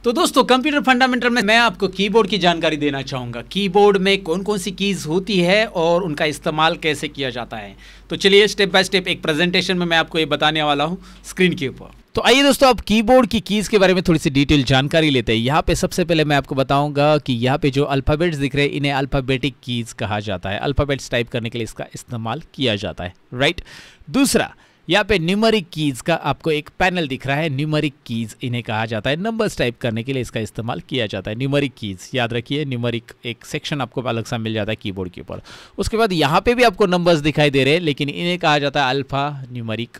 तो दोस्तों कंप्यूटर फंडामेंटल में मैं आपको कीबोर्ड की जानकारी देना चाहूँगा कीबोर्ड में कौन कौन सी कीज़ होती है और उनका इस्तेमाल कैसे किया जाता है तो चलिए स्टेप बाय स्टेप एक प्रेजेंटेशन में मैं आपको ये बताने वाला हूँ स्क्रीन के ऊपर तो आइए दोस्तों आप कीबोर्ड की कीज़ के बारे में थोड़ी सी डिटेल जानकारी लेते हैं यहाँ पे सबसे पहले मैं आपको बताऊंगा कि यहाँ पे जो अल्फ़ाबेट्स दिख रहे हैं इन्हें अल्फ़ाबेटिक कीज़ कहा जाता है अल्फ़ाबेट्स टाइप करने के लिए इसका इस्तेमाल किया जाता है राइट दूसरा यहाँ पे न्यूमरिक कीज़ का आपको एक पैनल दिख रहा है न्यूमरिक कीज़ इन्हें कहा जाता है नंबर्स टाइप करने के लिए इसका इस्तेमाल किया जाता है न्यूमरिक कीज़ याद रखिए न्यूमरिक एक सेक्शन आपको अलग सा मिल जाता है कीबोर्ड के ऊपर उसके बाद यहाँ पे भी आपको नंबर्स दिखाई दे रहे हैं लेकिन इन्हें कहा जाता है अल्फ़ा न्यूमरिक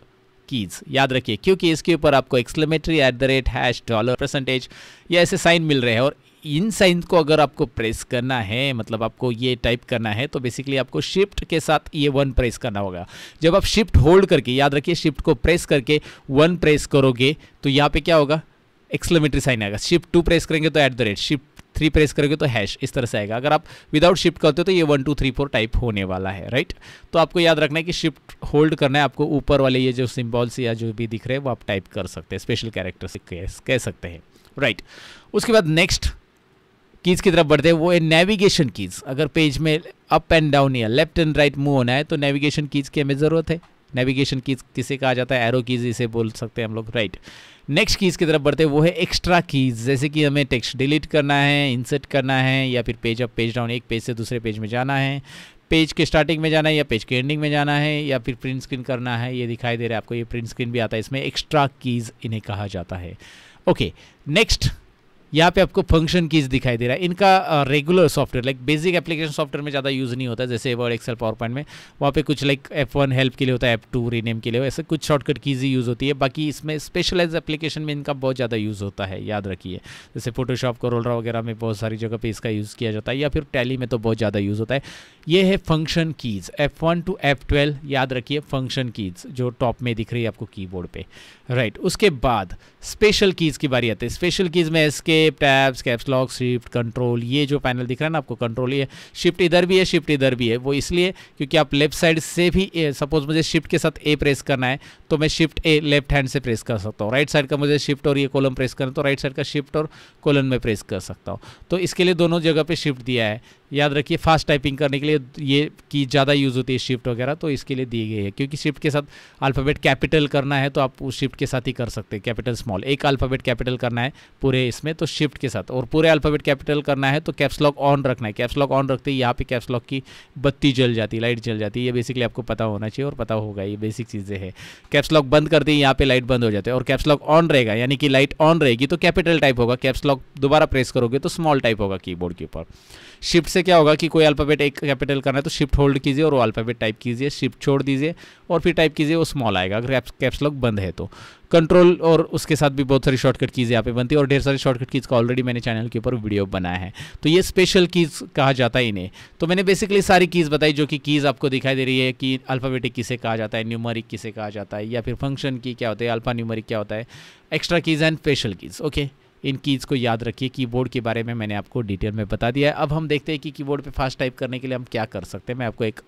कीज याद रखिए क्योंकि इसके ऊपर आपको exclamatory at the rate hash dollar percentage या ऐसे साइन मिल रहे हैं और इन साइन को अगर आपको प्रेस करना है मतलब आपको ये टाइप करना है तो बेसिकली आपको शिफ्ट के साथ ये वन प्रेस करना होगा जब आप शिफ्ट होल्ड करके याद रखिए शिफ्ट को प्रेस करके वन प्रेस करोगे तो यहाँ पे क्या होगा एक्सलोमेट्री साइन आएगा शिफ्ट टू प्रेस करेंगे तो at the rate shift three press करोगे तो हैश इस तरह से आएगा अगर आप विदाउट शिफ्ट करते हो तो ये one two three four type होने वाला है राइट तो आपको याद रखना है कि शिफ्ट होल्ड करना है आपको ऊपर वाले ये जो सिम्बॉल्स या जो भी दिख रहे हैं वो आप टाइप कर सकते हैं स्पेशल कैरेक्टर से कह सकते हैं राइट उसके बाद नेक्स्ट कीज़ की तरफ बढ़ते हैं वो है नेविगेशन कीज़ अगर पेज में अप एंड डाउन या लेफ्ट एंड राइट मूव होना है तो नेविगेशन कीज़ की हमें ज़रूरत है नेविगेशन कीज़ किसे कहा जाता है एरो कीज़ इसे बोल सकते हैं हम लोग राइट नेक्स्ट कीज़ की तरफ बढ़ते हैं वो है एक्स्ट्रा कीज़ जैसे कि हमें टेक्स्ट डिलीट करना है इंसर्ट करना है या फिर पेज अप पेज डाउन एक पेज से दूसरे पेज में जाना है पेज के स्टार्टिंग में जाना है या पेज के एंडिंग में जाना है या फिर प्रिंट स्क्रीन करना है ये दिखाई दे रहा है आपको ये प्रिंट स्क्रीन भी आता है इसमें एक्स्ट्रा कीज़ इन्हें कहा जाता है ओके नेक्स्ट यहाँ पे आपको फंक्शन कीज दिखाई दे रहा है इनका regular software like basic application software में ज़्यादा यूज़ नहीं होता जैसे वर्ड एक्सेल पावर पॉइंट में वहाँ पे कुछ लाइक एफ वन हेल्प के लिए होता है एफ टू रीनेम के लिए ऐसे कुछ शॉर्टकट कीज ही यूज़ होती है बाकी इसमें स्पेशलाइज एप्लीकेशन में इनका बहुत ज़्यादा यूज़ होता है याद रखिए जैसे फोटोशॉप करोलरा वगैरह में बहुत सारी जगह पर इसका यूज़ किया जाता है या फिर टैली में तो बहुत ज़्यादा यूज़ होता है ये है function keys F one two F twelve याद रखिए फंक्शन कीज जो टॉप में दिख रही है आपको कीबोर्ड पे राइट right. उसके बाद स्पेशल कीज़ की बारी आती है स्पेशल कीज़ में escape tabs caps lock shift control ये जो पैनल दिख रहा है ना आपको कंट्रोल ये शिफ्ट इधर भी है शिफ्ट इधर भी है वो इसलिए क्योंकि आप लेफ्ट साइड से भी सपोज मुझे शिफ्ट के साथ ए प्रेस करना है तो मैं शिफ्ट ए लेफ्ट हैंड से प्रेस कर सकता हूँ राइट साइड का मुझे शिफ्ट और ये कॉलम प्रेस करना तो राइट साइड का शिफ्ट और कॉलम में प्रेस कर सकता हूँ तो इसके लिए दोनों जगह पर शिफ्ट दिया है याद रखिए फास्ट टाइपिंग करने के लिए ये की ज़्यादा यूज़ होती है शिफ्ट वगैरह तो इसके लिए दी गई है क्योंकि शिफ्ट के साथ अल्फ़ाबेट कैपिटल करना है तो आप उस शिफ्ट के साथ ही कर सकते हैं कैपिटल स्मॉल एक अल्फ़ाबेट कैपिटल करना है पूरे इसमें तो शिफ्ट के साथ और पूरे अल्फ़ाबेट कैपिटल करना है तो कैप्सलॉक ऑन रखना है कैप्सलॉक ऑन रखते ही यहाँ पर कैप्सलॉक की बत्ती जल जाती लाइट जल जाती है ये बेसिकली आपको पता होना चाहिए और पता होगा ये बेसिक चीज़ें हैं कैप्सलॉक बंद करते ही यहाँ पर लाइट बंद हो जाती है और कैप्सलॉक ऑन रहेगा यानी कि लाइट ऑन रहेगी तो कैपिटल टाइप होगा कैप्सलॉक दोबारा प्रेस करोगे तो स्मॉल टाइप होगा कीबोर्ड के ऊपर शिफ्ट से क्या होगा कि कोई अल्फ़ाबेट एक कैपिटल करना है तो शिफ्ट होल्ड कीजिए और वो अल्फ़ाबेट टाइप कीजिए शिफ्ट छोड़ दीजिए और फिर टाइप कीजिए वो स्मॉल आएगा अगर कैप्स लॉक बंद है तो कंट्रोल और उसके साथ भी बहुत सारी शॉर्टकट कीज़ यहाँ पे बनती है और ढेर सारी शॉर्टकट कीज़ का ऑलरेडी मैंने चैनल के ऊपर वीडियो बनाया है तो ये स्पेशल कीज़ कहा जाता है इन्हें तो मैंने बेसिकली सारी कीज़ बताई जो कि कीज़ आपको दिखाई दे रही है कि अल्फ़ाबेटिक किसे कहा जाता है न्यूमरिक किसे कहा जाता है या फिर फंक्शन की क्या होता है अल्फ़ा न्यूमरिक क्या होता है extra keys and special keys okay इन कीज़ को याद रखिए कीबोर्ड के बारे में मैंने आपको डिटेल में बता दिया है अब हम देखते हैं कि कीबोर्ड पे फास्ट टाइप करने के लिए हम क्या कर सकते हैं मैं आपको एक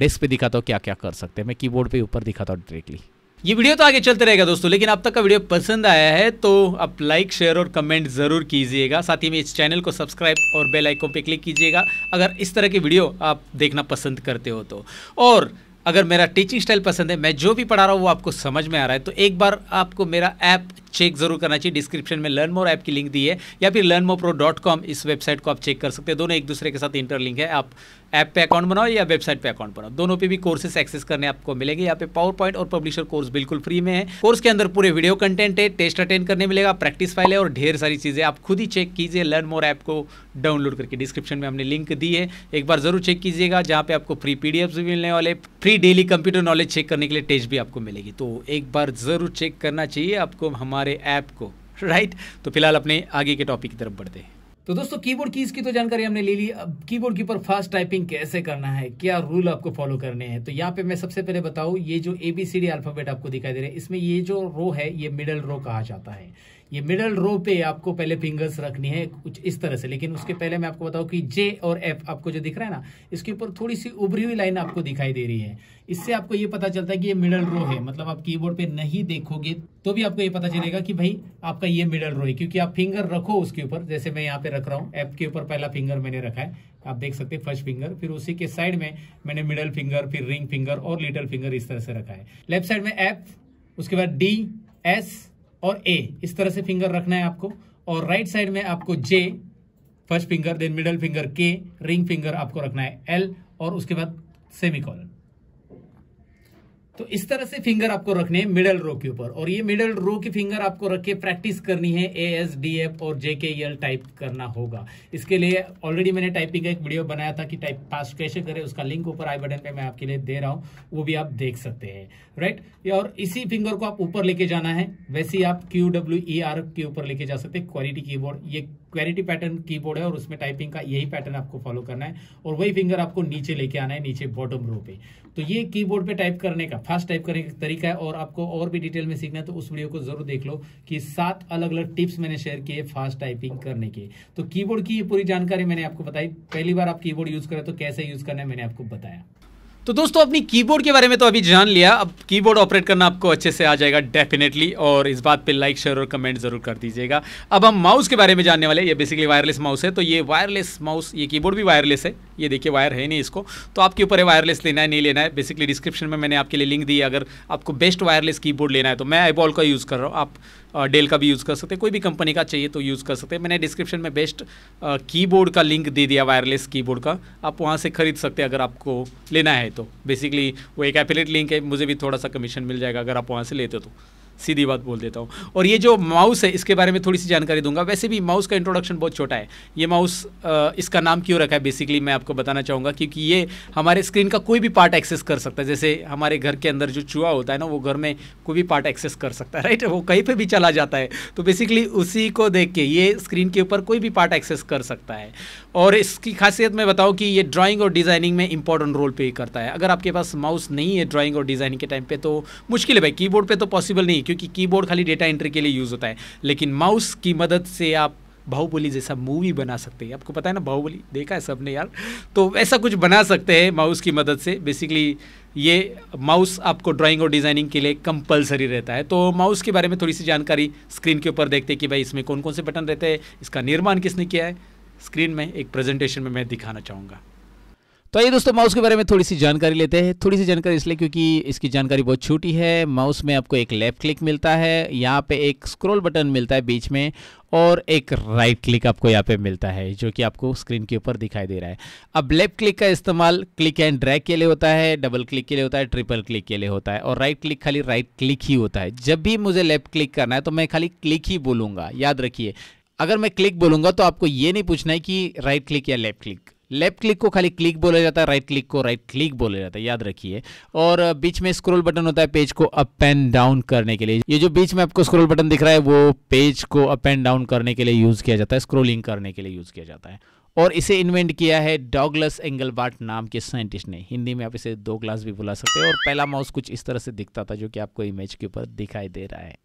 डेस्क पे दिखाता हूँ क्या क्या कर सकते हैं मैं कीबोर्ड पे ऊपर दिखाता हूँ डायरेक्टली ये वीडियो तो आगे चलते रहेगा दोस्तों लेकिन अब तक का वीडियो पसंद आया है तो आप लाइक शेयर और कमेंट ज़रूर कीजिएगा साथ ही में इस चैनल को सब्सक्राइब और बेल आइकॉन पे क्लिक कीजिएगा अगर इस तरह की वीडियो आप देखना पसंद करते हो तो और अगर मेरा टीचिंग स्टाइल पसंद है मैं जो भी पढ़ा रहा हूँ वो आपको समझ में आ रहा है तो एक बार आपको मेरा ऐप चेक जरूर करना चाहिए डिस्क्रिप्शन में लर्न मोर ऐप की लिंक दी है या फिर learn more pro dot com इस वेबसाइट को आप चेक कर सकते हैं दोनों एक दूसरे के साथ इंटरलिंक है आप ऐप पे अकाउंट बनाओ या वेबसाइट पे अकाउंट बनाओ दोनों पे भी कोर्सेस एक्सेस करने आपको मिलेंगे यहाँ पे पावर पॉइंट और पब्लिशर कोर्स बिल्कुल फ्री में है कोर्स के अंदर पूरे वीडियो कंटेंट है टेस्ट अटेंड करने मिलेगा प्रैक्टिस फाइल है और ढेर सारी चीज़ें आप खुद ही चेक कीजिए लर्न मोर ऐप को डाउनलोड करके डिस्क्रिप्शन में हमने लिंक दी है एक बार जरूर चेक कीजिएगा जहाँ पे आपको फ्री पी भी मिलने वाले free daily computer knowledge check करने के लिए टेस्ट भी आपको मिलेगी तो एक बार जरूर चेक करना चाहिए आपको हमारे हमारे ऐप को राइट तो फिलहाल अपने आगे के टॉपिक की तरफ बढ़ते हैं तो दोस्तों कीबोर्ड कीज की तो जानकारी हमने ले ली अब कीबोर्ड के ऊपर फास्ट टाइपिंग कैसे करना है क्या रूल आपको फॉलो करने हैं तो यहाँ पे मैं सबसे पहले बताऊँ ये जो एबीसीडी अल्फाबेट आपको दिखाई दे रहा है इसमें ये जो रो है ये मिडल रो कहा जाता है ये मिडल रो पे आपको पहले फिंगर्स रखनी है कुछ इस तरह से लेकिन उसके पहले मैं आपको बताऊं कि जे और एफ आपको जो दिख रहा है ना इसके ऊपर थोड़ी सी उभरी हुई लाइन आपको दिखाई दे रही है इससे आपको ये पता चलता है कि ये मिडल रो है मतलब आप कीबोर्ड पे नहीं देखोगे तो भी आपको ये पता चलेगा कि भाई आपका ये मिडल रो है क्योंकि आप फिंगर रखो उसके ऊपर जैसे मैं यहाँ पे रख रहा हूँ एफ के ऊपर पहला फिंगर मैंने रखा है आप देख सकते हैं फर्स्ट फिंगर फिर उसी के साइड में मैंने मिडल फिंगर फिर रिंग फिंगर और लिटल फिंगर इस तरह से रखा है लेफ्ट साइड में एफ उसके बाद डी एस और ए इस तरह से फिंगर रखना है आपको और राइट साइड में आपको J first finger then middle finger के रिंग फिंगर आपको रखना है एल और उसके बाद सेमी कॉलर तो इस तरह से फिंगर आपको रखने हैं मिडल रो के ऊपर और ये मिडल रो की फिंगर आपको रख के प्रैक्टिस करनी है ए एस डी एफ और जे के एल टाइप करना होगा इसके लिए ऑलरेडी मैंने टाइपिंग का एक वीडियो बनाया था कि टाइप पास कैसे करें उसका लिंक ऊपर आई बटन पे मैं आपके लिए दे रहा हूं वो भी आप देख सकते हैं राइट और इसी फिंगर को आप ऊपर लेके जाना है वैसे ही आप क्यू डब्ल्यू ई आर के ऊपर लेके जा सकते हैं क्वालिटी की ये क्वेरिटी पैटर्न कीबोर्ड है और उसमें टाइपिंग का यही पैटर्न आपको फॉलो करना है और वही फिंगर आपको नीचे लेके आना है नीचे बॉटम रो पे तो ये कीबोर्ड पे टाइप करने का फास्ट टाइप करने का तरीका है और आपको और भी डिटेल में सीखना है तो उस वीडियो को जरूर देख लो कि सात अलग अलग टिप्स मैंने शेयर किए फास्ट टाइपिंग करने के तो कीबोर्ड की पूरी जानकारी मैंने आपको बताई पहली बार आप कीबोर्ड यूज करें तो कैसे यूज करना है मैंने आपको बताया तो दोस्तों अपनी कीबोर्ड के बारे में तो अभी जान लिया अब कीबोर्ड ऑपरेट करना आपको अच्छे से आ जाएगा डेफिनेटली और इस बात पे लाइक शेयर और कमेंट ज़रूर कर दीजिएगा अब हम माउस के बारे में जानने वाले ये बेसिकली वायरलेस माउस है तो ये वायरलेस माउस ये कीबोर्ड भी वायरलेस है ये देखिए वायर है नहीं इसको तो आपके ऊपर है वायरलेस लेना है नहीं लेना है बेसिकली डिस्क्रिप्शन में मैंने आपके लिए लिंक दी है अगर आपको बेस्ट वायरलेस कीबोर्ड लेना है तो मैं आईबॉल का यूज़ कर रहा हूँ आप डेल का भी यूज़ कर सकते हैं कोई भी कंपनी का चाहिए तो यूज़ कर सकते हैं मैंने डिस्क्रिप्शन में बेस्ट कीबोर्ड का लिंक दे दिया वायरलेस कीबोर्ड का आप वहाँ से खरीद सकते हैं अगर आपको लेना है तो बेसिकली वो एक एफिलेट लिंक है मुझे भी थोड़ा सा कमीशन मिल जाएगा अगर आप वहाँ से लेते हो तो सीधी बात बोल देता हूँ और ये जो माउस है इसके बारे में थोड़ी सी जानकारी दूंगा वैसे भी माउस का इंट्रोडक्शन बहुत छोटा है ये माउस इसका नाम क्यों रखा है बेसिकली मैं आपको बताना चाहूँगा क्योंकि ये हमारे स्क्रीन का कोई भी पार्ट एक्सेस कर सकता है जैसे हमारे घर के अंदर जो चूहा होता है ना वो घर में कोई भी पार्ट एक्सेस कर सकता है राइट वो कहीं पर भी चला जाता है तो बेसिकली उसी को देख के ये स्क्रीन के ऊपर कोई भी पार्ट एक्सेस कर सकता है और इसकी खासियत मैं बताऊँ कि ये ड्राॅइंग और डिज़ाइनिंग में इंपॉर्टेंट रोल प्ले करता है अगर आपके पास माउस नहीं है ड्राॅइंग और डिज़ाइनिंग के टाइम पर तो मुश्किल है भाई कीबोर्ड पर तो पॉसिबल नहीं क्योंकि कीबोर्ड खाली डेटा एंट्री के लिए यूज़ होता है लेकिन माउस की मदद से आप बाहुबली जैसा मूवी बना सकते हैं आपको पता है ना बाहुबली देखा है सबने यार तो ऐसा कुछ बना सकते हैं माउस की मदद से बेसिकली ये माउस आपको ड्राइंग और डिज़ाइनिंग के लिए कंपलसरी रहता है तो माउस के बारे में थोड़ी सी जानकारी स्क्रीन के ऊपर देखते हैं कि भाई इसमें कौन कौन से बटन रहते हैं इसका निर्माण किसने किया है स्क्रीन में एक प्रेजेंटेशन में मैं दिखाना चाहूँगा तो आइए दोस्तों माउस के बारे में थोड़ी सी जानकारी लेते हैं थोड़ी सी जानकारी इसलिए क्योंकि इसकी जानकारी बहुत छोटी है माउस में आपको एक लेफ़्ट क्लिक मिलता है यहाँ पे एक स्क्रॉल बटन मिलता है बीच में और एक राइट क्लिक आपको यहाँ पे मिलता है जो कि आपको स्क्रीन के ऊपर दिखाई दे रहा है अब लेफ्ट क्लिक का इस्तेमाल क्लिक एंड ड्रैग के लिए होता है डबल क्लिक के लिए होता है ट्रिपल क्लिक के लिए होता है और राइट क्लिक खाली राइट क्लिक ही होता है जब भी मुझे लेफ्ट क्लिक करना है तो मैं खाली क्लिक ही बोलूँगा याद रखिए अगर मैं क्लिक बोलूँगा तो आपको ये नहीं पूछना है कि राइट क्लिक या लेफ्ट क्लिक लेफ्ट क्लिक को खाली क्लिक बोला जाता है राइट क्लिक को राइट क्लिक बोला जाता है याद रखिए और बीच में स्क्रॉल बटन होता है पेज को अप एंड डाउन करने के लिए ये जो बीच में आपको स्क्रॉल बटन दिख रहा है वो पेज को अप एंड डाउन करने के लिए यूज़ किया जाता है स्क्रोलिंग करने के लिए यूज़ किया जाता है और इसे इन्वेंट किया है डॉगलस एंगलबार्ट नाम के साइंटिस्ट ने हिंदी में आप इसे दो ग्लास भी बुला सकते हैं और पहला माउस कुछ इस तरह से दिखता था जो कि आपको इमेज के ऊपर दिखाई दे रहा है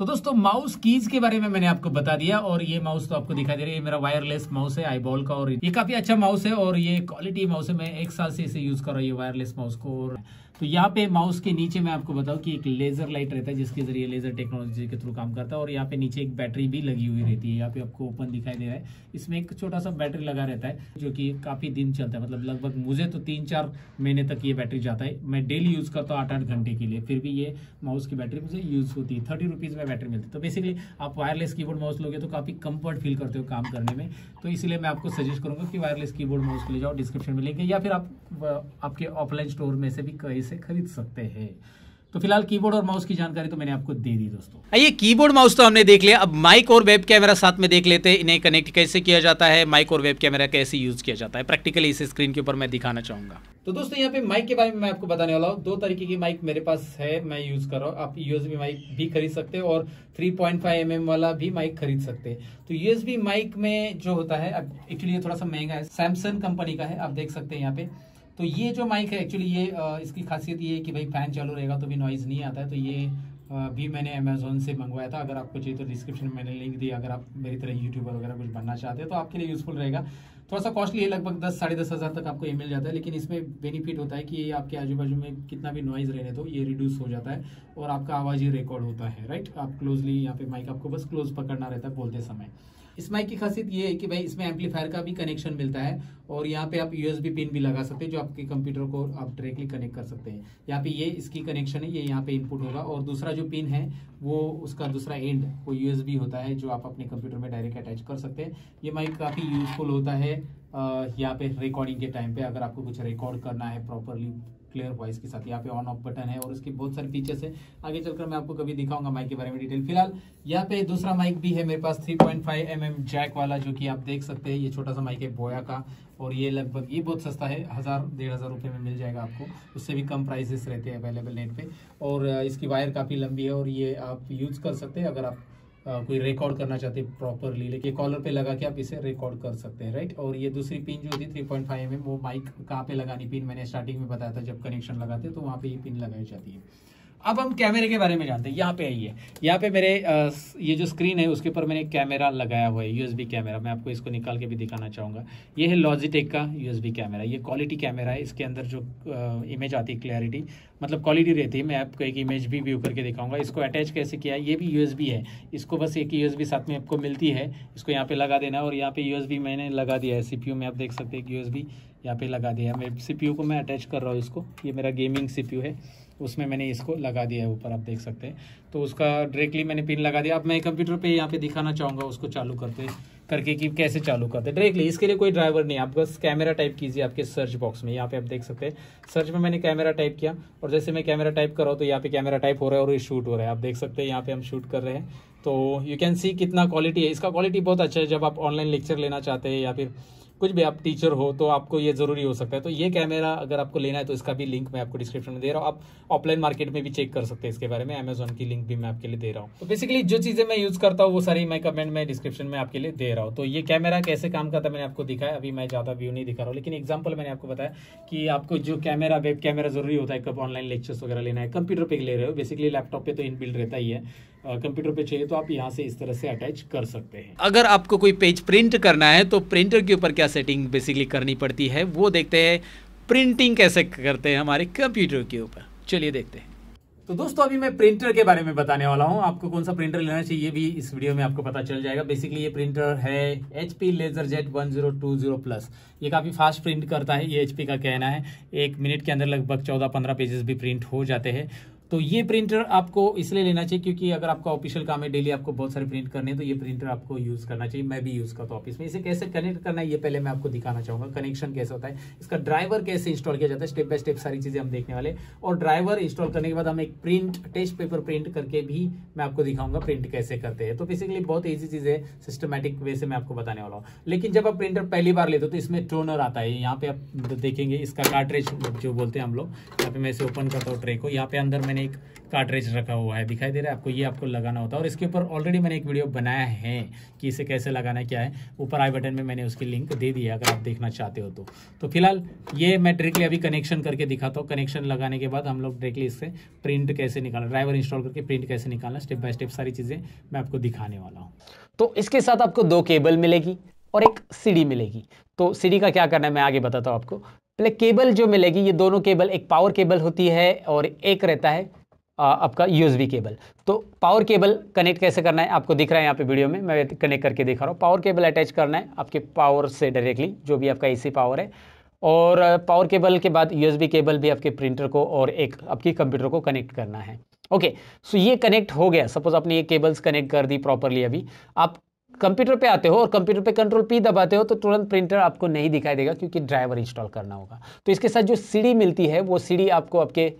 तो दोस्तों माउस कीज के बारे में मैंने आपको बता दिया और ये माउस तो आपको दिखाई दे रही है मेरा वायरलेस माउस है आईबॉल का और ये काफी अच्छा माउस है और ये क्वालिटी माउस है मैं एक साल से इसे यूज कर रहा हूँ वायरलेस माउस को और तो यहाँ पे माउस के नीचे मैं आपको बताऊँ की एक लेजर लाइट रहता है जिसके जरिए लेजर टेक्नोलॉजी के थ्रू काम करता है और यहाँ पे नीचे एक बैटरी भी लगी हुई रहती है यहाँ पे आपको ओपन दिखाई दे रहा है इसमें एक छोटा सा बैटरी लगा रहता है जो कि काफ़ी दिन चलता है मतलब लगभग मुझे तो तीन चार महीने तक ये बैटरी जाता है मैं डेली यूज़ करता हूँ आठ आठ घंटे के लिए फिर भी ये माउस की बैटरी मुझे यूज़ होती है थर्टी रुपीज़ में बैटरी मिलती है तो बेसिकली आप वायरलेस की माउस लोगे तो काफ़ी कंफर्ट फील करते हो काम करने में तो इसलिए मैं आपको सजेस्ट करूँगा कि वायरलेस की माउस के लिए जाओ डिस्क्रिप्शन में लेंगे या फिर आप आपके ऑफलाइन स्टोर में से भी कहीं से खरीद सकते हैं तो फिलहाल कीबोर्ड और माउस की जानकारी तो मैंने आपको दे दी दोस्तों आइए कीबोर्ड माउस तो हमने देख लिया अब माइक और वेब कैमरा साथ में देख लेते हैं इन्हें कनेक्ट कैसे किया जाता है माइक और वेब कैमरा कैसे यूज किया जाता है प्रैक्टिकली इस स्क्रीन के ऊपर मैं दिखाना चाहूंगा तो दोस्तों यहाँ पे माइक के बारे में मैं आपको बताने वाला हूँ दो तरीके की माइक मेरे पास है मैं यूज कर रहा हूँ आप यूएसबी माइक भी खरीद सकते हैं और 3.5 पॉइंट mm वाला भी माइक खरीद सकते हैं तो यूएसबी माइक में जो होता है एक्चुअली ये थोड़ा सा महंगा है सैमसंग कंपनी का है आप देख सकते हैं यहाँ पे तो ये जो माइक है एक्चुअली ये इसकी खासियत ये है कि भाई फ़ैन चालू रहेगा तो भी नॉइज़ नहीं आता है तो ये भी मैंने अमेजोन से मंगवाया था अगर आपको चाहिए तो डिस्क्रिप्शन में मैंने लिंक दिया अगर आप मेरी तरह यूट्यूबर वगैरह कुछ बनना चाहते हैं तो आपके लिए यूज़फुल रहेगा थोड़ा सा कॉस्टली है लगभग दस साढ़े दस हज़ार तक आपको ये मिल जाता है लेकिन इसमें बेनिफिट होता है कि ये आपके आजू बाजू में कितना भी नॉइज़ रहने तो ये रिड्यूस हो जाता है और आपका आवाज़ ही रिकॉर्ड होता है राइट आप क्लोजली यहाँ पे माइक आपको बस क्लोज पकड़ना रहता है बोलते समय इस माइक की खासियत ये है कि भाई इसमें एम्पलीफायर का भी कनेक्शन मिलता है और यहाँ पे आप यूएसबी पिन भी लगा सकते हैं जो आपके कंप्यूटर को आप डायरेक्टली कनेक्ट कर सकते हैं यहाँ पे ये इसकी कनेक्शन है ये यहाँ पे इनपुट होगा और दूसरा जो पिन है वो उसका दूसरा एंड वो यूएसबी होता है जो आप अपने कंप्यूटर में डायरेक्ट अटैच कर सकते हैं ये माइक काफ़ी यूजफुल होता है यहाँ पे रिकॉर्डिंग के टाइम पे अगर आपको कुछ रिकॉर्ड करना है प्रॉपरली क्लियर वॉइस के साथ यहाँ पे ऑन ऑफ बटन है और उसके बहुत सारे फीचर्स है आगे चलकर मैं आपको कभी दिखाऊंगा माइक के बारे में डिटेल फिलहाल यहाँ पे दूसरा माइक भी है मेरे पास 3.5 पॉइंट mm जैक वाला जो कि आप देख सकते हैं ये छोटा सा माइक है बोया का और ये लगभग ये बहुत सस्ता है हज़ार डेढ़ हज़ार रुपये में मिल जाएगा आपको उससे भी कम प्राइसेस रहते हैं अवेलेबल नेट पे और इसकी वायर काफ़ी लंबी है और ये आप यूज़ कर सकते हैं अगर आप कोई रिकॉर्ड करना चाहते प्रॉपरली लेकिन कॉलर पे लगा के आप इसे रिकॉर्ड कर सकते हैं राइट और ये दूसरी पिन जो थी थ्री पॉइंट फाइव एम वो माइक कहाँ पे लगानी पिन मैंने स्टार्टिंग में बताया था जब कनेक्शन लगाते तो वहाँ पे ये पिन लगाई जाती है अब हम कैमरे के बारे में जानते हैं यहाँ पे आइए यहाँ पे मेरे ये जो स्क्रीन है उसके ऊपर मैंने कैमरा लगाया हुआ है यूएसबी कैमरा मैं आपको इसको निकाल के भी दिखाना चाहूँगा ये है लॉजिटेक का यूएसबी कैमरा ये क्वालिटी कैमरा है इसके अंदर जो इमेज आती है क्लैरिटी मतलब क्वालिटी रहती है मैं आपको एक इमेज भी व्यू करके दिखाऊंगा इसको अटैच कैसे किया है ये भी यू है इसको बस एक यू साथ में आपको मिलती है इसको यहाँ पर लगा देना और यहाँ पर यू मैंने लगा दिया है सी में आप देख सकते हैं कि यूएसबी यहाँ पे लगा दिया है मैं सी को मैं अटैच कर रहा हूँ इसको ये मेरा गेमिंग सी है उसमें मैंने इसको लगा दिया है ऊपर आप देख सकते हैं तो उसका डायरेक्टली मैंने पिन लगा दिया अब मैं कंप्यूटर पे यहाँ पे दिखाना चाहूँगा उसको चालू करते करके कि कैसे चालू करते डायरेक्टली इसके लिए कोई ड्राइवर नहीं आप बस कैमरा टाइप कीजिए आपके सर्च बॉक्स में यहाँ पे आप देख सकते हैं सर्च में मैंने कैमरा टाइप किया और जैसे मैं कैमरा टाइप कर रहा हूँ तो यहाँ पे कैमरा टाइप हो रहा है और ये शूट हो रहा है आप देख सकते हैं यहाँ पे हम शूट कर रहे हैं तो यू कैन सी कितना क्वालिटी है इसका क्वालिटी बहुत अच्छा है जब आप ऑनलाइन लेक्चर लेना चाहते हैं या फिर कुछ भी आप टीचर हो तो आपको ये ज़रूरी हो सकता है तो ये कैमरा अगर आपको लेना है तो इसका भी लिंक मैं आपको डिस्क्रिप्शन में दे रहा हूँ आप ऑफलाइन मार्केट में भी चेक कर सकते हैं इसके बारे में अमेजोन की लिंक भी मैं आपके लिए दे रहा हूँ तो बेसिकली जो चीज़ें मैं यूज़ करता हूँ वो सारी मैं कमेंट में डिस्क्रिप्शन में आपके लिए दे रहा हूँ तो ये कैमरा कैसे काम करता है मैंने आपको दिखाया अभी मैं ज़्यादा व्यू नहीं दिखा रहा हूँ लेकिन एग्जाम्पल मैंने आपको बताया कि आपको जो कैमरा वेब कैमरा ज़रूरी होता है कब ऑनलाइन लेक्चर्स वगैरह लेना है कंप्यूटर पर ले रहे हो बेसिकली लैपटॉप पर तो इन रहता ही है कंप्यूटर पे चाहिए तो आप यहाँ से इस तरह से अटैच कर सकते हैं अगर आपको कोई पेज प्रिंट करना है तो प्रिंटर के ऊपर क्या सेटिंग बेसिकली करनी पड़ती है वो देखते हैं प्रिंटिंग कैसे करते हैं हमारे कंप्यूटर के ऊपर चलिए देखते हैं तो दोस्तों अभी मैं प्रिंटर के बारे में बताने वाला हूं आपको कौन सा प्रिंटर लेना चाहिए भी इस वीडियो में आपको पता चल जाएगा बेसिकली ये प्रिंटर है H P laser jet one zero two zero plus ये काफ़ी फास्ट प्रिंट करता है ये एच का कहना है एक मिनट के अंदर लगभग चौदह पंद्रह पेजेस भी प्रिंट हो जाते हैं तो ये प्रिंटर आपको इसलिए लेना चाहिए क्योंकि अगर आपका ऑफिशियल काम है डेली आपको बहुत सारे प्रिंट करने हैं तो ये प्रिंटर आपको यूज करना चाहिए मैं भी यूज करता हूँ ऑफिस में इसे कैसे कनेक्ट करना है ये पहले मैं आपको दिखाना चाहूंगा कनेक्शन कैसे होता है इसका ड्राइवर कैसे इंस्टॉल किया जाता है स्टेप बाय स्टेप सारी चीजें हम देखने वाले और ड्राइवर इंस्टॉल करने के बाद हम एक प्रिंट टेस्ट पेपर प्रिंट करके भी मैं आपको दिखाऊंगा प्रिंट कैसे करते हैं तो बेसिकली बहुत ईजी चीज है सिस्टमेटिक वे से मैं आपको बताने वाला हूँ लेकिन जब आप प्रिंटर पहली बार लेते हो तो इसमें टोनर आता है यहाँ पे आप देखेंगे इसका कार्ट्रेज जो बोलते हैं हम लोग यहाँ पे मैं इसे ओपन करता हूँ ट्रे को यहाँ पे अंदर मैंने मैंने एक कार्टरेज रखा हुआ है दिखाई दे रहा है आपको ये आपको लगाना होता है और इसके ऊपर ऑलरेडी मैंने एक वीडियो बनाया है कि इसे कैसे लगाना क्या है ऊपर आई बटन में मैंने उसकी लिंक दे दिया अगर आप देखना चाहते हो तो तो फिलहाल ये मैं डायरेक्टली अभी कनेक्शन करके दिखाता हूँ कनेक्शन लगाने के बाद हम लोग डायरेक्टली इससे प्रिंट कैसे निकालना ड्राइवर इंस्टॉल करके प्रिंट कैसे निकालना स्टेप बाय स्टेप सारी चीज़ें मैं आपको दिखाने वाला हूँ तो इसके साथ आपको दो केबल मिलेगी और एक सीढ़ी मिलेगी तो सीढ़ी का क्या करना है मैं आगे बताता हूँ आपको पहले केबल जो मिलेगी ये दोनों केबल एक पावर केबल होती है और एक रहता है आपका यूएसबी केबल तो पावर केबल कनेक्ट कैसे करना है आपको दिख रहा है यहाँ पे वीडियो में मैं कनेक्ट करके दिखा रहा हूँ पावर केबल अटैच करना है आपके पावर से डायरेक्टली जो भी आपका एसी पावर है और पावर केबल के बाद यूएसबी केबल भी आपके प्रिंटर को और एक आपकी कंप्यूटर को कनेक्ट करना है ओके सो ये कनेक्ट हो गया सपोज आपने ये केबल्स कनेक्ट कर दी प्रॉपरली अभी आप कंप्यूटर पे आते हो और कंप्यूटर पे कंट्रोल पी दबाते हो तो तुरंत प्रिंटर आपको नहीं दिखाई देगा क्योंकि ड्राइवर इंस्टॉल करना होगा तो इसके साथ जो सीडी मिलती है वो सीडी आपको आपके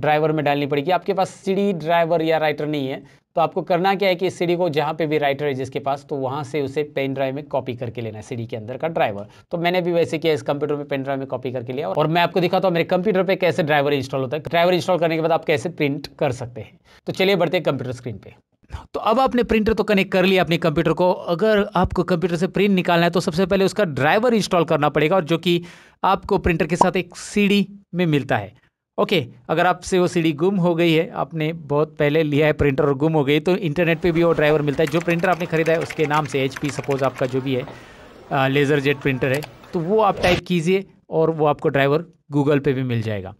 ड्राइवर में डालनी पड़ेगी आपके पास सीडी ड्राइवर या राइटर नहीं है तो आपको करना क्या है कि सीडी को जहाँ पे भी राइटर है जिसके पास तो वहाँ से उसे पेन ड्राइव में कॉपी करके लेना है सीडी के अंदर का ड्राइवर तो मैंने भी वैसे किया इस कंप्यूटर में पेन ड्राइव में कॉपी करके लिया और मैं आपको दिखाता हूँ मेरे कंप्यूटर पर कैसे ड्राइवर इंस्टॉल होता है ड्राइवर इंस्टॉल करने के बाद आप कैसे प्रिंट कर सकते हैं तो चलिए बढ़ते हैं कंप्यूटर स्क्रीन पर तो अब आपने प्रिंटर तो कनेक्ट कर लिया अपने कंप्यूटर को अगर आपको कंप्यूटर से प्रिंट निकालना है तो सबसे पहले उसका ड्राइवर इंस्टॉल करना पड़ेगा और जो कि आपको प्रिंटर के साथ एक सीडी में मिलता है ओके अगर आपसे वो सीडी गुम हो गई है आपने बहुत पहले लिया है प्रिंटर और गुम हो गई तो इंटरनेट पर भी वो ड्राइवर मिलता है जो प्रिंटर आपने ख़रीदा है उसके नाम से एच सपोज़ आपका जो भी है लेज़र जेट प्रिंटर है तो वो आप टाइप कीजिए और वो आपको ड्राइवर गूगल पे भी मिल जाएगा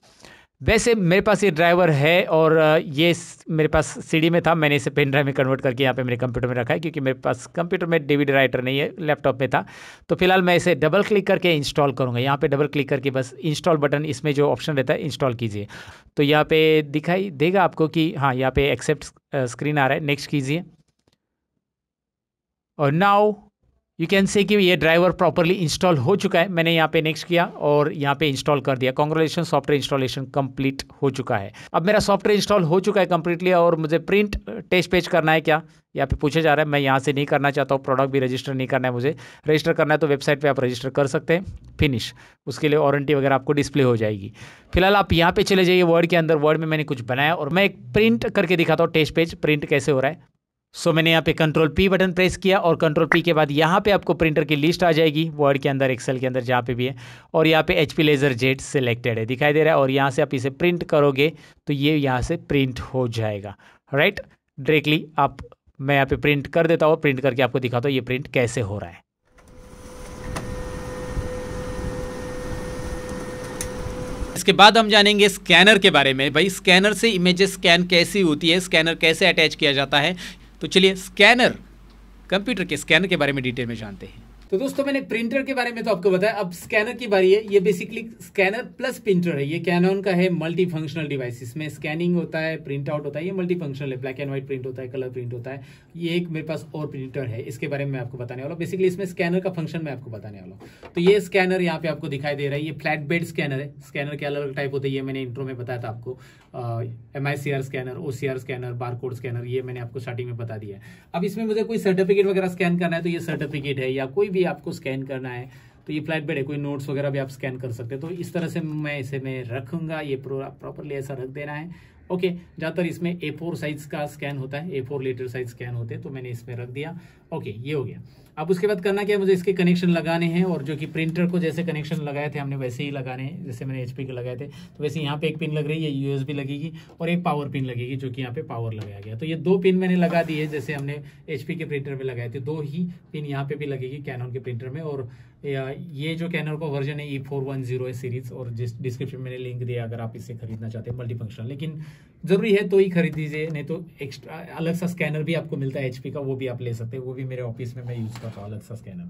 वैसे मेरे पास ये ड्राइवर है और ये मेरे पास सीडी में था मैंने इसे पेन ड्राइव में कन्वर्ट करके यहाँ पे मेरे कंप्यूटर में रखा है क्योंकि मेरे पास कंप्यूटर में डेविड राइटर नहीं है लैपटॉप में था तो फिलहाल मैं इसे डबल क्लिक करके इंस्टॉल करूँगा यहाँ पे डबल क्लिक करके बस इंस्टॉल बटन इसमें जो ऑप्शन रहता है इंस्टॉल कीजिए तो यहाँ पर दिखाई देगा आपको कि हाँ यहाँ पर एक्सेप्ट स्क्रीन आ रहा है नेक्स्ट कीजिए और नाउ यू कैन से कि ये ड्राइवर प्रॉपरली इंस्टॉल हो चुका है मैंने यहाँ पे नेक्स्ट किया और यहाँ पे इंस्टॉल कर दिया कॉन्ग्रेचुलेशन सॉफ्टवेयर इंस्टॉलेशन कंप्लीट हो चुका है अब मेरा सॉफ्टवेयर इंस्टॉल हो चुका है कंप्लीटली और मुझे प्रिंट टेस्ट पेज करना है क्या यहाँ पे पूछा जा रहा है मैं यहाँ से नहीं करना चाहता हूँ प्रोडक्ट भी रजिस्टर नहीं करना है मुझे रजिस्टर करना है तो वेबसाइट पे आप रजिस्टर कर सकते हैं फिनिश उसके लिए वारंटी वगैरह आपको डिस्प्ले हो जाएगी फिलहाल आप यहाँ पे चले जाइए वर्ड के अंदर वर्ड में मैंने कुछ बनाया और मैं एक प्रिंट करके दिखाता हूँ टेस्ट पेज प्रिंट कैसे हो रहा है सो मैंने यहाँ पे कंट्रोल पी बटन प्रेस किया और कंट्रोल पी के बाद यहाँ पे आपको प्रिंटर की लिस्ट आ जाएगी वर्ड के अंदर एक्सेल के अंदर जहाँ पे भी है और यहाँ पे H P laser jet selected है दिखाई दे रहा है और यहाँ से आप इसे प्रिंट करोगे तो ये यहाँ से प्रिंट हो जाएगा राइट डायरेक्टली आप मैं यहाँ पे प्रिंट कर देता हूँ प्रिंट करके आपको दिखाता हूँ ये प्रिंट कैसे हो रहा है इसके बाद हम जानेंगे स्कैनर के बारे में भाई स्कैनर से इमेजेस स्कैन कैसी होती है स्कैनर कैसे अटैच किया जाता है तो चलिए स्कैनर कंप्यूटर के स्कैनर के बारे में डिटेल में जानते हैं तो दोस्तों मैंने प्रिंटर के बारे में तो आपको बताया अब स्कैनर की बारी है ये बेसिकली स्कैनर प्लस प्रिंटर है ये कैनॉन का है मल्टी फंक्शनल डिवाइस इसमें स्कैनिंग होता है प्रिंट आउट होता है ये मल्टी फंक्शनल है ब्लैक एंड व्हाइट प्रिंट होता है कलर प्रिंट होता है ये एक मेरे पास और प्रिंटर है इसके बारे में आपको बताने वाला हूँ बेसिकली इसमें स्कैनर का फंक्शन मैं आपको बताने वाला हूँ तो ये स्कैनर यहाँ पे आपको दिखाई दे रहा है ये फ्लैट बेड स्कैनर है स्कैनर के अलग अलग टाइप होते हैं ये मैंने इंट्रो में बताया था आपको M I C R scanner O scanner bar scanner ये मैंने आपको स्टार्टिंग में बता दिया अब इसमें मुझे कोई सर्टिफिकेट वगैरह स्कैन करना है तो ये सर्टिफिकेट है या कोई भी आपको स्कैन करना है तो ये फ्लाइट बेड है कोई नोट्स वगैरह भी आप स्कैन कर सकते हैं तो इस तरह से मैं इसे मैं रखूंगा ये प्रॉपरली ऐसा रख देना है ओके ज़्यादातर इसमें ए फोर साइज का स्कैन होता है A four letter size scan होते हैं तो मैंने इसमें रख दिया ओके ये हो गया अब उसके बाद करना क्या है मुझे इसके कनेक्शन लगाने हैं और जो कि प्रिंटर को जैसे कनेक्शन लगाए थे हमने वैसे ही लगाने हैं जैसे मैंने एच के लगाए थे तो वैसे यहाँ पे एक पिन लग रही है बी लगेगी और एक पावर पिन लगेगी जो कि यहाँ पे पावर लगाया गया तो ये दो पिन मैंने लगा दिए जैसे हमने एच के प्रिंटर में लगाए थे दो ही पिन यहाँ पे भी लगेगी कैनॉन के प्रिंटर में और ये जो कैनर का वर्जन है ई फोर वन जीरो है सीरीज़ और जिस डिस्क्रिप्शन में लिंक दिया अगर आप इसे खरीदना चाहते हैं मल्टीफंक्शनल लेकिन ज़रूरी है तो ही खरीद दीजिए नहीं तो एक्स्ट्रा अलग सा स्कैनर भी आपको मिलता है एचपी का वो भी आप ले सकते हैं वो भी मेरे ऑफिस में मैं यूज़ करता हूँ अलग सा स्कैनर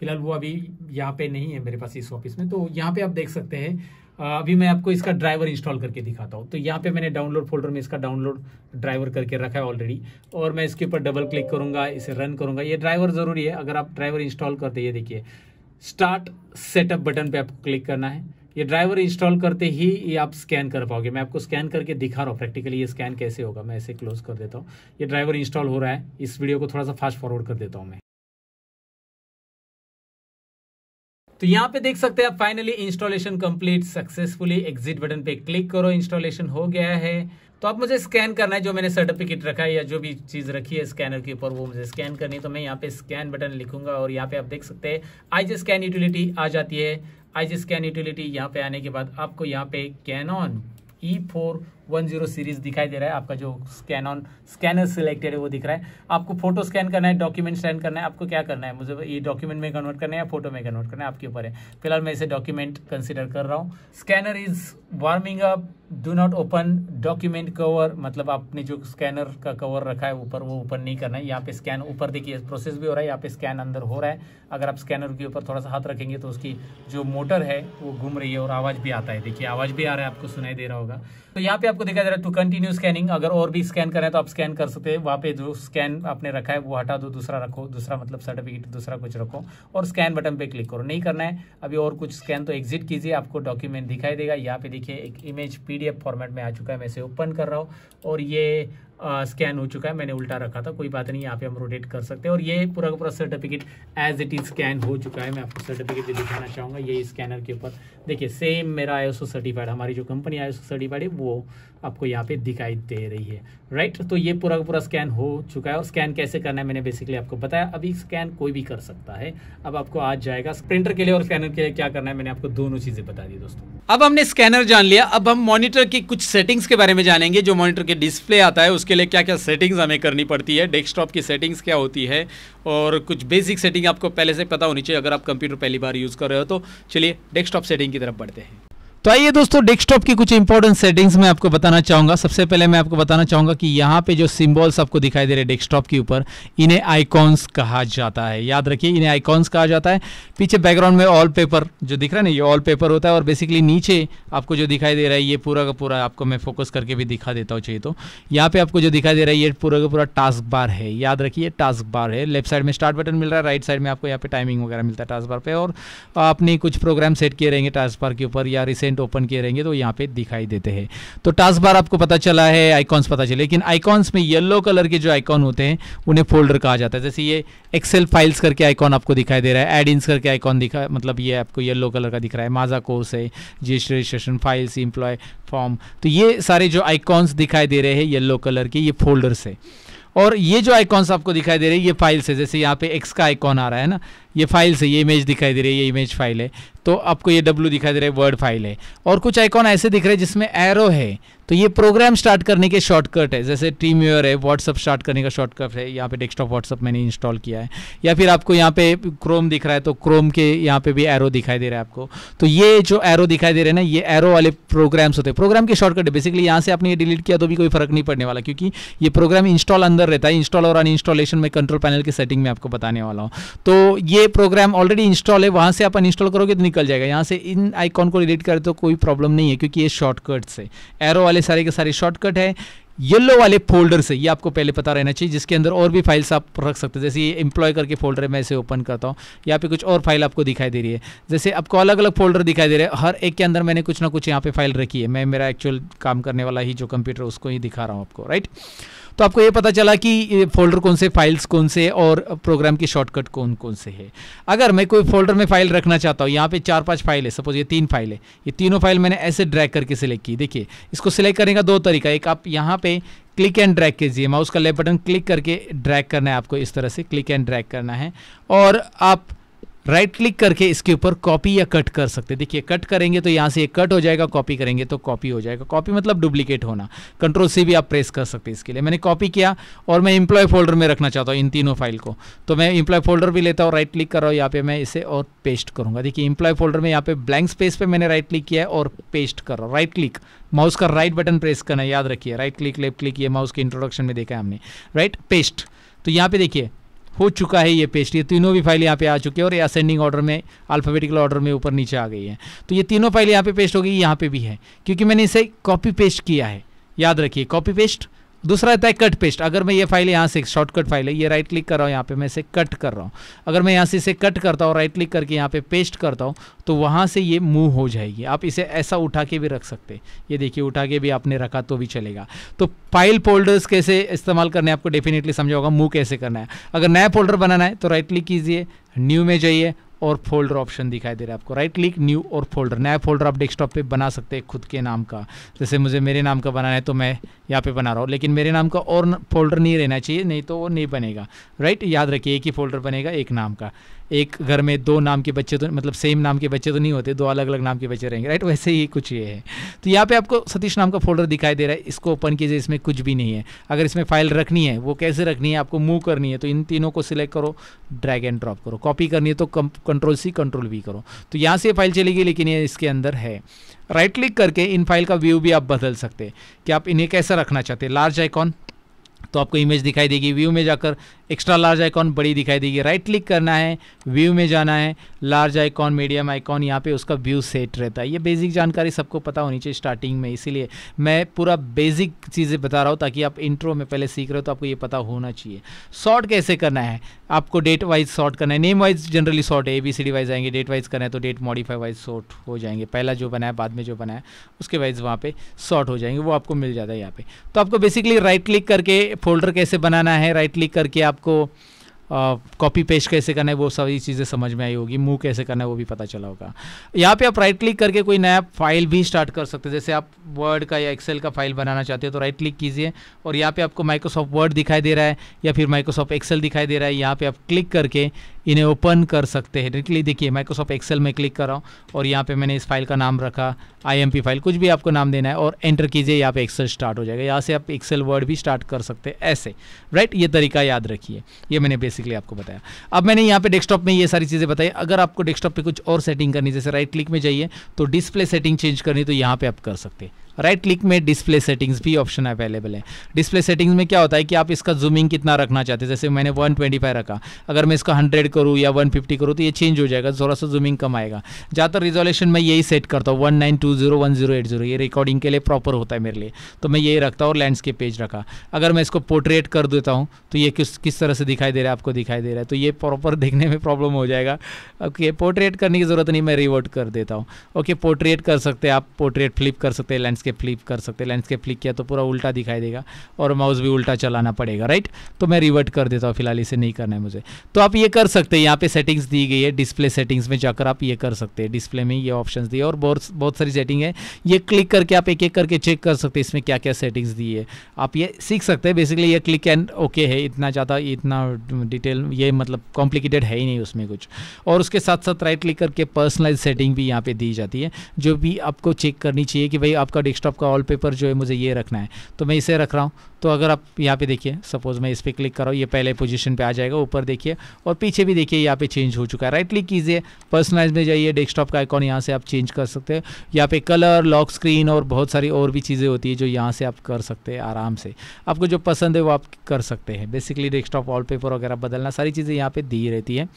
फिलहाल वो अभी यहाँ पे नहीं है मेरे पास इस ऑफिस में तो यहाँ पे आप देख सकते हैं अभी मैं आपको इसका ड्राइवर इंस्टॉल करके दिखाता हूँ तो यहाँ पे मैंने डाउनलोड फोल्डर में इसका डाउनलोड ड्राइवर करके रखा है ऑलरेडी और मैं इसके ऊपर डबल क्लिक करूंगा इसे रन करूँगा ये ड्राइवर ज़रूरी है अगर आप ड्राइवर इंस्टॉल करते ये देखिए स्टार्ट सेटअप बटन पे आपको क्लिक करना है ये ड्राइवर इंस्टॉल करते ही ये आप स्कैन कर पाओगे मैं आपको स्कैन करके दिखा रहा हूँ प्रैक्टिकली ये स्कैन कैसे होगा मैं ऐसे क्लोज कर देता हूँ ये ड्राइवर इंस्टॉल हो रहा है इस वीडियो को थोड़ा सा फास्ट फॉरवर्ड कर देता हूँ मैं तो यहाँ पे देख सकते हैं आप finally installation complete successfully exit button पे क्लिक करो इंस्टॉलेशन हो गया है तो आप मुझे स्कैन करना है जो मैंने सर्टिफिकेट रखा है या जो भी चीज़ रखी है स्कैनर के ऊपर वो मुझे स्कैन करनी है तो मैं यहाँ पे स्कैन बटन लिखूंगा और यहाँ पे आप देख सकते हैं आई जी स्कैन यूटिलिटी आ जाती है आई जी स्कैन यूटिलिटी यहाँ पे आने के बाद आपको यहाँ पे on E four one zero series दिखाई दे रहा है आपका जो स्कैन ऑन स्कैनर सिलेक्टेड है वो दिख रहा है आपको फोटो स्कैन करना है डॉक्यूमेंट स्कैन करना है आपको क्या करना है मुझे ये डॉक्यूमेंट में कन्वर्ट करना है या फोटो में कन्वर्ट करना है आपके ऊपर है फिलहाल मैं इसे डॉक्यूमेंट कंसिडर कर रहा हूँ scanner is warming up do not open document cover मतलब आपने जो स्कैनर का कवर रखा है ऊपर वो ओपन नहीं करना है यहाँ पे स्कैन ऊपर देखिए प्रोसेस भी हो रहा है यहाँ पे स्कैन अंदर हो रहा है अगर आप स्कैनर के ऊपर थोड़ा सा हाथ रखेंगे तो उसकी जो मोटर है वो घूम रही है और आवाज़ भी आता है देखिए आवाज़ भी आ रहा है आपको सुनाई दे रहा होगा तो यहाँ पे आप आपको देखा जा रहा है टू कंटिन्यू स्कैनिंग अगर और भी स्कैन करें तो आप स्कैन कर सकते हैं वहाँ पे जो स्कैन आपने रखा है वो हटा दो दूसरा रखो दूसरा मतलब सर्टिफिकेट दूसरा कुछ रखो और स्कैन बटन पे क्लिक करो नहीं करना है अभी और कुछ स्कैन तो एग्जिट कीजिए आपको डॉक्यूमेंट दिखाई देगा यहाँ पे देखिए एक इमेज पीडीएफ फॉर्मेट में आ चुका है मैं इसे ओपन कर रहा हूँ और ये स्कैन हो चुका है मैंने उल्टा रखा था कोई बात नहीं यहाँ पे हम रोटेट कर सकते हैं और ये पूरा का पूरा certificate as it is scan हो चुका है मैं आपको सर्टिफिकेट भी दिखाना चाहूँगा ये स्कैनर के ऊपर देखिए सेम मेरा आई सर्टिफाइड हमारी जो कंपनी आई सर्टिफाइड है वो आपको यहाँ पे दिखाई दे रही है राइट तो ये पूरा का पूरा स्कैन हो चुका है और स्कैन कैसे करना है मैंने बेसिकली आपको बताया अभी स्कैन कोई भी कर सकता है अब आपको आज जाएगा प्रिंटर के लिए और स्कैनर के लिए क्या करना है मैंने आपको दोनों चीजें बता दी दोस्तों अब हमने स्कैनर जान लिया अब हम मॉनिटर की कुछ सेटिंग्स के बारे में जानेंगे जो मॉनिटर के डिस्प्ले आता है उसके उसके लिए क्या क्या सेटिंग्स हमें करनी पड़ती है डेस्कटॉप की सेटिंग्स क्या होती है और कुछ बेसिक सेटिंग आपको पहले से पता होनी चाहिए अगर आप कंप्यूटर पहली बार यूज़ कर रहे हो तो चलिए डेस्कटॉप सेटिंग की तरफ बढ़ते हैं तो आइए दोस्तों डेस्कटॉप की कुछ इंपॉर्टेंट सेटिंग्स मैं आपको बताना चाहूंगा सबसे पहले मैं आपको बताना चाहूंगा कि यहाँ पे जो सिंबल्स आपको दिखाई दे रहे हैं डेस्कटॉप के ऊपर इन्हें आइकॉन्स कहा जाता है याद रखिए इन्हें आइकॉन्स कहा जाता है पीछे बैकग्राउंड में ऑल पेपर जो दिख रहा है ना ये ऑल पेपर होता है और बेसिकली नीचे आपको जो दिखाई दे रहा है ये पूरा का पूरा आपको मैं फोकस करके भी दिखा देता हूँ चाहिए तो यहाँ पे आपको जो दिखाई दे रहा है ये पूरा का पूरा टास्क बार है याद रखिए टास्क बार है लेफ्ट साइड में स्टार्ट बटन मिल रहा है राइट साइड में आपको यहाँ पे टाइमिंग वगैरह मिलता है टास्क बार पर और आपने कुछ प्रोग्राम सेट किए रहेंगे टास्क बार के ऊपर या रिसेंट कंटेंट ओपन किए रहेंगे तो यहाँ पे दिखाई देते हैं तो टास्क बार आपको पता चला है आइकॉन्स पता चले लेकिन आइकॉन्स में येलो कलर के जो आइकॉन होते हैं उन्हें फोल्डर कहा जाता है जैसे ये एक्सेल फाइल्स करके आइकॉन आपको दिखाई दे रहा है एड इंस करके आइकॉन दिखा मतलब ये आपको येलो कलर का दिख रहा है माजा कोर्स है GST registration files employ form तो ये सारे जो आइकॉन्स दिखाई दे रहे हैं येलो कलर के ये फोल्डर्स है और ये जो आइकॉन्स आपको दिखाई दे रहे हैं ये फाइल्स है जैसे यहाँ पे एक्स का आइकॉन आ रहा है ना ये फाइल से ये इमेज दिखाई दे रही है ये इमेज फाइल है तो आपको ये डब्ल्यू दिखाई दे रहा है वर्ड फाइल है और कुछ आइकॉन ऐसे दिख रहे हैं जिसमें एरो है तो ये प्रोग्राम स्टार्ट करने के शॉर्टकट है जैसे टीम यूर है व्हाट्सअप स्टार्ट करने का शॉर्टकट है यहाँ पे डेस्कटॉप व्हाट्सअप मैंने इंस्टॉल किया है या फिर आपको यहाँ पे क्रोम दिख रहा है तो क्रोम के यहाँ पे भी एरो दिखाई दे रहा है आपको तो ये जो एरो दिखाई दे रहे हैं ना ये एरो वाले प्रोग्राम्स होते हैं प्रोग्राम के शॉर्टकट है बेसिकली यहाँ से आपने ये डिलीट किया तो भी कोई फर्क नहीं पड़ने वाला क्योंकि ये प्रोग्राम इंस्टॉल अंदर रहता है इंस्टॉल और अन में कंट्रोल पैनल की सेटिंग में आपको बताने वाला हूँ तो ये ये प्रोग्राम ऑलरेडी इंस्टॉल है वहाँ से आप इंस्टॉल करोगे तो निकल जाएगा यहाँ से इन आइकॉन को रिलेट करें तो कोई प्रॉब्लम नहीं है क्योंकि ये शॉर्टकट से एरो वाले सारे के सारे शॉर्टकट है येलो वाले फोल्डर से ये आपको पहले पता रहना चाहिए जिसके अंदर और भी फाइल्स आप रख सकते हैं जैसे ये एम्प्लॉय करके फोल्डर है मैं इसे ओपन करता हूँ यहाँ पे कुछ और फाइल आपको दिखाई दे रही है जैसे आपको अलग अलग फोल्डर दिखाई दे रहे हैं हर एक के अंदर मैंने कुछ ना कुछ यहाँ पे फाइल रखी है मैं मेरा एक्चुअल काम करने वाला ही जो कंप्यूटर उसको ही दिखा रहा हूँ आपको राइट right? तो आपको ये पता चला कि फोल्डर कौन से फाइल्स कौन से और प्रोग्राम की शॉर्टकट कौन कौन से है अगर मैं कोई फोल्डर में फाइल रखना चाहता हूँ यहाँ पे चार पांच फाइल है सपोज ये तीन फाइल है ये तीनों फाइल मैंने ऐसे ड्रैग करके सिलेक्ट की देखिए इसको सिलेक्ट करने का दो तरीका एक आप यहाँ पे क्लिक एंड ड्रैग कीजिए माउस का लेफ्ट बटन क्लिक करके ड्रैग करना है आपको इस तरह से क्लिक एंड ड्रैग करना है और आप राइट क्लिक करके इसके ऊपर कॉपी या कट कर सकते हैं देखिए कट करेंगे तो यहाँ से ये कट हो जाएगा कॉपी करेंगे तो कॉपी हो जाएगा कॉपी मतलब डुप्लीकेट होना कंट्रोल सी भी आप प्रेस कर सकते हैं इसके लिए मैंने कॉपी किया और मैं इम्प्लॉय फोल्डर में रखना चाहता हूँ इन तीनों फाइल को तो मैं इम्प्लॉय फोल्डर भी लेता हूँ राइट क्लिक कर रहा हूँ यहाँ पे मैं इसे और पेस्ट करूँगा देखिए इम्प्लॉय फोल्डर में यहाँ पे ब्लैंक स्पेस पर मैंने राइट क्लिक किया है और पेस्ट कर रहा हूँ राइट क्लिक माउस का राइट बटन प्रेस करना याद रखिए राइट क्लिक लेफ्ट क्लिक ये माउस के इंट्रोडक्शन में देखा है हमने राइट पेस्ट तो यहाँ पे देखिए हो चुका है ये पेस्ट ये तीनों भी फाइल यहाँ पे आ चुकी है और ये असेंडिंग ऑर्डर में अल्फ़ाबेटिकल ऑर्डर में ऊपर नीचे आ गई है तो ये तीनों फाइल यहाँ पे पेस्ट हो गई यहाँ पे भी है क्योंकि मैंने इसे कॉपी पेस्ट किया है याद रखिए कॉपी पेस्ट दूसरा रहता है कट पेस्ट अगर मैं ये फाइल यहाँ से शॉर्टकट फाइल है ये राइट क्लिक कर रहा हूँ यहाँ पे मैं इसे कट कर रहा हूँ अगर मैं यहाँ से इसे कट करता हूँ राइट क्लिक करके यहाँ पे पेस्ट करता हूँ तो वहाँ से ये मूव हो जाएगी आप इसे ऐसा उठा के भी रख सकते ये देखिए उठा के भी आपने रखा तो भी चलेगा तो फाइल फोल्डर्स कैसे इस्तेमाल करने आपको डेफिनेटली समझा होगा मूव कैसे करना है अगर नया फोल्डर बनाना है तो राइट क्लिक कीजिए न्यू में जाइए और फोल्डर ऑप्शन दिखाई दे रहा है आपको राइट क्लिक न्यू और फोल्डर नया फोल्डर आप डेस्कटॉप पे बना सकते हैं खुद के नाम का जैसे मुझे मेरे नाम का बनाना है तो मैं यहाँ पे बना रहा हूँ लेकिन मेरे नाम का और फोल्डर नहीं रहना चाहिए नहीं तो वो नहीं बनेगा राइट याद रखिए एक ही फोल्डर बनेगा एक नाम का एक घर में दो नाम के बच्चे तो मतलब सेम नाम के बच्चे तो नहीं होते दो अलग अलग नाम के बच्चे रहेंगे राइट वैसे ही कुछ ये है तो यहाँ पे आपको सतीश नाम का फोल्डर दिखाई दे रहा है इसको ओपन कीजिए इसमें कुछ भी नहीं है अगर इसमें फाइल रखनी है वो कैसे रखनी है आपको मूव करनी है तो इन तीनों को सिलेक्ट करो ड्रैग एंड ड्रॉप करो कॉपी करनी है तो कंट्रोल सी कंट्रोल वी करो तो यहाँ से फाइल चली गई लेकिन ये इसके अंदर है राइट क्लिक करके इन फाइल का व्यू भी आप बदल सकते हैं कि आप इन्हें कैसा रखना चाहते हैं लार्ज आइकॉन तो आपको इमेज दिखाई देगी व्यू में जाकर एक्स्ट्रा लार्ज आइकॉन बड़ी दिखाई देगी राइट क्लिक करना है व्यू में जाना है लार्ज आइकॉन मीडियम आइकॉन यहाँ पे उसका व्यू सेट रहता है ये बेसिक जानकारी सबको पता होनी चाहिए स्टार्टिंग में इसीलिए मैं पूरा बेसिक चीज़ें बता रहा हूँ ताकि आप इंट्रो में पहले सीख रहे हो तो आपको ये पता होना चाहिए शॉर्ट कैसे करना है आपको डेट वाइज शॉर्ट करना है name wise generally sort A B C D wise आएंगे डेट वाइज करना है तो डेट मॉडिफाई वाइज शॉर्ट हो जाएंगे पहला जो बनाया बाद में जो बनाया उसके वाइज वहाँ पे शॉर्ट हो जाएंगे वो आपको मिल जाता है यहाँ पे तो आपको बेसिकली राइट क्लिक करके फोल्डर कैसे बनाना है राइट क्लिक करके आप आपको कॉपी पेश कैसे करना है वो सारी चीज़ें समझ में आई होगी मूव कैसे करना है वो भी पता चला होगा यहाँ पे आप राइट क्लिक करके कोई नया फाइल भी स्टार्ट कर सकते हैं जैसे आप वर्ड का या एक्सेल का फाइल बनाना चाहते हो तो राइट क्लिक कीजिए और यहाँ पे आपको माइक्रोसॉफ्ट वर्ड दिखाई दे रहा है या फिर माइक्रोसॉफ्ट एक्सेल दिखाई दे रहा है यहाँ पर आप क्लिक करके इन्हें ओपन कर सकते हैं डायरेक्टली देखिए माइक्रोसॉफ्ट एक्सेल में क्लिक कर रहा हूँ और यहाँ पे मैंने इस फाइल का नाम रखा आईएमपी फाइल कुछ भी आपको नाम देना है और एंटर कीजिए यहाँ पे एक्सेल स्टार्ट हो जाएगा यहाँ से आप एक्सेल वर्ड भी स्टार्ट कर सकते हैं ऐसे राइट ये तरीका याद रखिए ये मैंने बेसिकली आपको बताया अब मैंने यहाँ पे डेस्कटॉप में ये सारी चीज़ें बताई अगर आपको डेस्कटॉप पर कुछ और सेटिंग करनी जैसे राइट क्लिक में जाइए तो डिस्प्ले सेटिंग चेंज करनी तो यहाँ पर आप कर सकते हैं राइट क्लिक में डिस्प्ले सेटिंग्स भी ऑप्शन अवेलेबल है डिस्प्ले सेटिंग्स में क्या होता है कि आप इसका जूमिंग कितना रखना चाहते हैं जैसे मैंने 125 रखा अगर मैं इसका 100 करूँ या 150 करूँ तो ये चेंज हो जाएगा थोड़ा सा जूमिंग कम आएगा ज़्यादातर रिजोल्यूशन मैं यही सेट करता हूँ वन ये रिकॉर्डिंग के लिए प्रॉपर होता है मेरे लिए तो मैं यही रखता हूँ और लैंडस्केप पेज रखा अगर मैं इसको पोर्ट्रेट कर देता हूँ तो ये किस किस तरह से दिखाई दे रहा है आपको दिखाई दे रहा है तो ये प्रॉपर [laughs] देखने में प्रॉब्लम हो जाएगा ओके पोर्ट्रेट करने की ज़रूरत नहीं मैं रिवर्ट कर देता हूँ ओके पोर्ट्रेट कर सकते हैं आप पोर्ट्रेट फ्लिप कर सकते हैं लैंडस्केप लैंडस्केप फ्लिप कर सकते लैंडस्केप फ्लिक किया तो पूरा उल्टा दिखाई देगा और माउस भी उल्टा चलाना पड़ेगा राइट तो मैं रिवर्ट कर देता हूँ फिलहाल इसे नहीं करना है मुझे तो आप ये कर सकते हैं यहाँ पे सेटिंग्स दी गई है डिस्प्ले सेटिंग्स में जाकर आप ये कर सकते हैं डिस्प्ले में ये ऑप्शन दिए और बहुत बहुत सारी सेटिंग है ये क्लिक करके आप एक एक करके चेक कर सकते हैं इसमें क्या क्या सेटिंग्स दी है आप ये सीख सकते हैं बेसिकली ये क्लिक एंड ओके है इतना ज़्यादा इतना डिटेल ये मतलब कॉम्प्लिकेटेड है ही नहीं उसमें कुछ और उसके साथ साथ राइट क्लिक करके पर्सनलाइज सेटिंग भी यहाँ पे दी जाती है जो भी आपको चेक करनी चाहिए कि भाई आपका डेस्क डेस्कटॉप का वॉलपेपर जो है मुझे ये रखना है तो मैं इसे रख रहा हूँ तो अगर आप यहाँ पे देखिए सपोज मैं इस पर क्लिक करो ये पहले पोजीशन पे आ जाएगा ऊपर देखिए और पीछे भी देखिए यहाँ पे चेंज हो चुका है राइट क्लिक कीजिए पर्सनलाइज में जाइए डेस्कटॉप का आइकॉन यहाँ से आप चेंज कर सकते हैं यहाँ पे कलर लॉक स्क्रीन और बहुत सारी और भी चीज़ें होती है जो यहाँ से आप कर सकते हैं आराम से आपको जो पसंद है वो आप कर सकते हैं बेसिकली डेस्कटॉप वॉलपेपर वगैरह बदलना सारी चीज़ें यहाँ पर दी रहती है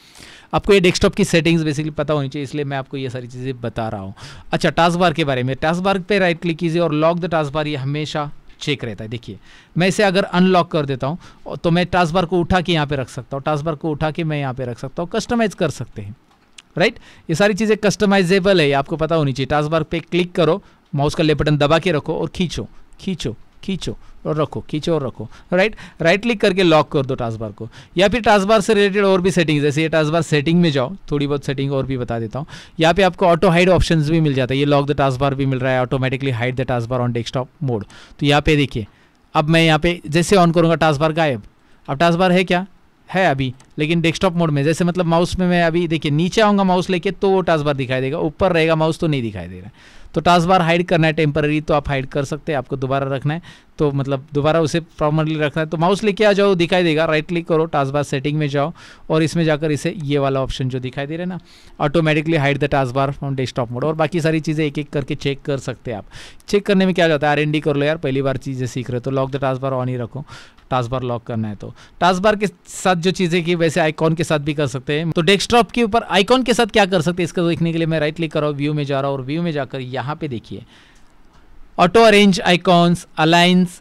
आपको ये डेस्कटॉप की सेटिंग्स बेसिकली पता होनी चाहिए इसलिए मैं आपको ये सारी चीज़ें बता रहा हूँ अच्छा टास्क बार के बारे में टास्क बार पर राइट क्लिक कीजिए और लॉक द टास्क बार ये हमेशा चेक रहता है देखिए मैं इसे अगर अनलॉक कर देता हूँ तो मैं टास्क बार को उठा के यहाँ पे रख सकता हूँ टास्क बार को उठा के मैं यहाँ पे रख सकता हूँ कस्टमाइज़ कर सकते हैं राइट ये सारी चीज़ें कस्टमाइजेबल है आपको पता होनी चाहिए टास्क बार पे क्लिक करो माउस का लेपटन दबा के रखो और खींचो खींचो खींचो और रखो खींचो और रखो राइट राइट क्लिक करके लॉक कर दो टास्क बार को या फिर टास्क बार से रिलेटेड और भी सेटिंग जैसे ये टास्क बार सेटिंग में जाओ थोड़ी बहुत सेटिंग और भी बता देता हूँ यहाँ पे आपको ऑटो हाइड ऑप्शन भी मिल जाता है ये लॉक द टास्क बार भी मिल रहा है automatically hide the task bar on desktop mode तो यहाँ पे देखिए अब मैं यहाँ पे जैसे ऑन करूँगा टास्क बार गायब अब टास्क बार है क्या है अभी लेकिन डेस्कटॉप मोड में जैसे मतलब माउस में मैं अभी देखिए नीचे आऊँगा माउस लेके तो वो टास्क बार दिखाई देगा ऊपर रहेगा माउस तो नहीं दिखाई दे रहा है तो टास्क बार हाइड करना है टेम्पररी तो आप हाइड कर सकते हैं आपको दोबारा रखना है तो मतलब दोबारा उसे प्रॉपरली रखना है तो माउस लेके आ जाओ दिखाई देगा राइट क्लिक करो टास्क बार सेटिंग में जाओ और इसमें जाकर इसे ये वाला ऑप्शन जो दिखाई दे रहा है ना automatically hide the task bar from desktop mode और बाकी सारी चीज़ें एक एक करके चेक कर सकते हैं आप चेक करने में क्या जाता है आर कर लो यार पहली बार चीज़ें सीख रहे हो तो lock the task bar on ही रखो टास्क बार लॉक करना है तो टास्क बार के साथ जो चीज़ें की वैसे आइकॉन के साथ भी कर सकते हैं तो डेस्कटॉप के ऊपर आइकॉन के साथ क्या कर सकते हैं इसका देखने के लिए मैं राइट क्लिक कर रहा हूँ व्यू में जा रहा हूँ और व्यू में जाकर यहाँ पे देखिए auto arrange icons aligns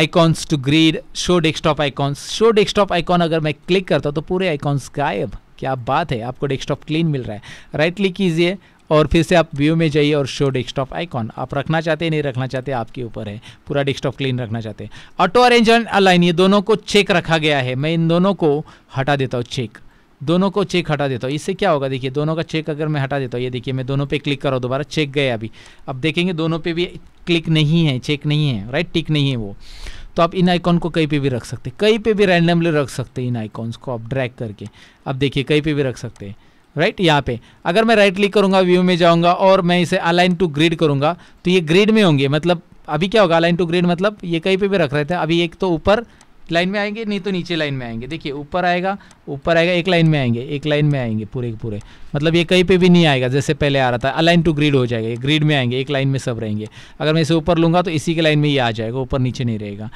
icons to grid show desktop icons show desktop icon अगर मैं क्लिक करता हूँ तो पूरे आइकॉन्स गायब क्या बात है आपको डेस्कटॉप क्लीन मिल रहा है राइट क्लिक कीजिए और फिर से आप व्यू में जाइए और शो डेस्कटॉप आइकॉन आप रखना चाहते हैं नहीं रखना चाहते आपके ऊपर है पूरा डेस्कटॉप क्लीन रखना चाहते हैं ऑटो अरेंज एंड अलाइन ये दोनों को चेक रखा गया है मैं इन दोनों को हटा देता हूँ चेक दोनों को चेक हटा देता हूँ इससे क्या होगा देखिए दोनों का चेक अगर मैं हटा देता हूँ ये देखिए मैं दोनों पे क्लिक कर रहा हूँ दोबारा चेक गए अभी अब देखेंगे दोनों पे भी क्लिक नहीं है चेक नहीं है राइट टिक नहीं है वो तो आप इन आइकॉन को कहीं पे भी रख सकते कहीं पे भी रैंडमली रख सकते हैं इन आइकॉन्स को आप ड्रैग करके आप देखिए कहीं पर भी रख सकते हैं राइट यहाँ पे अगर मैं राइट क्लिक करूँगा व्यू में जाऊँगा और मैं इसे अलाइन टू ग्रिड करूँगा तो ये ग्रिड में होंगे मतलब अभी क्या होगा अलाइन टू ग्रिड मतलब ये कहीं पे भी रख रहे थे अभी एक तो ऊपर लाइन में आएंगे नहीं तो नीचे लाइन में आएंगे देखिए ऊपर आएगा ऊपर आएगा एक लाइन में आएंगे एक लाइन में आएंगे पूरे के पूरे मतलब ये कहीं पे भी नहीं आएगा जैसे पहले आ रहा था अलाइन टू ग्रिड हो जाएगा ग्रिड में आएंगे एक लाइन में सब रहेंगे अगर मैं इसे ऊपर लूँगा तो इसी के लाइन में ये आ जाएगा ऊपर नीचे नहीं रहेगा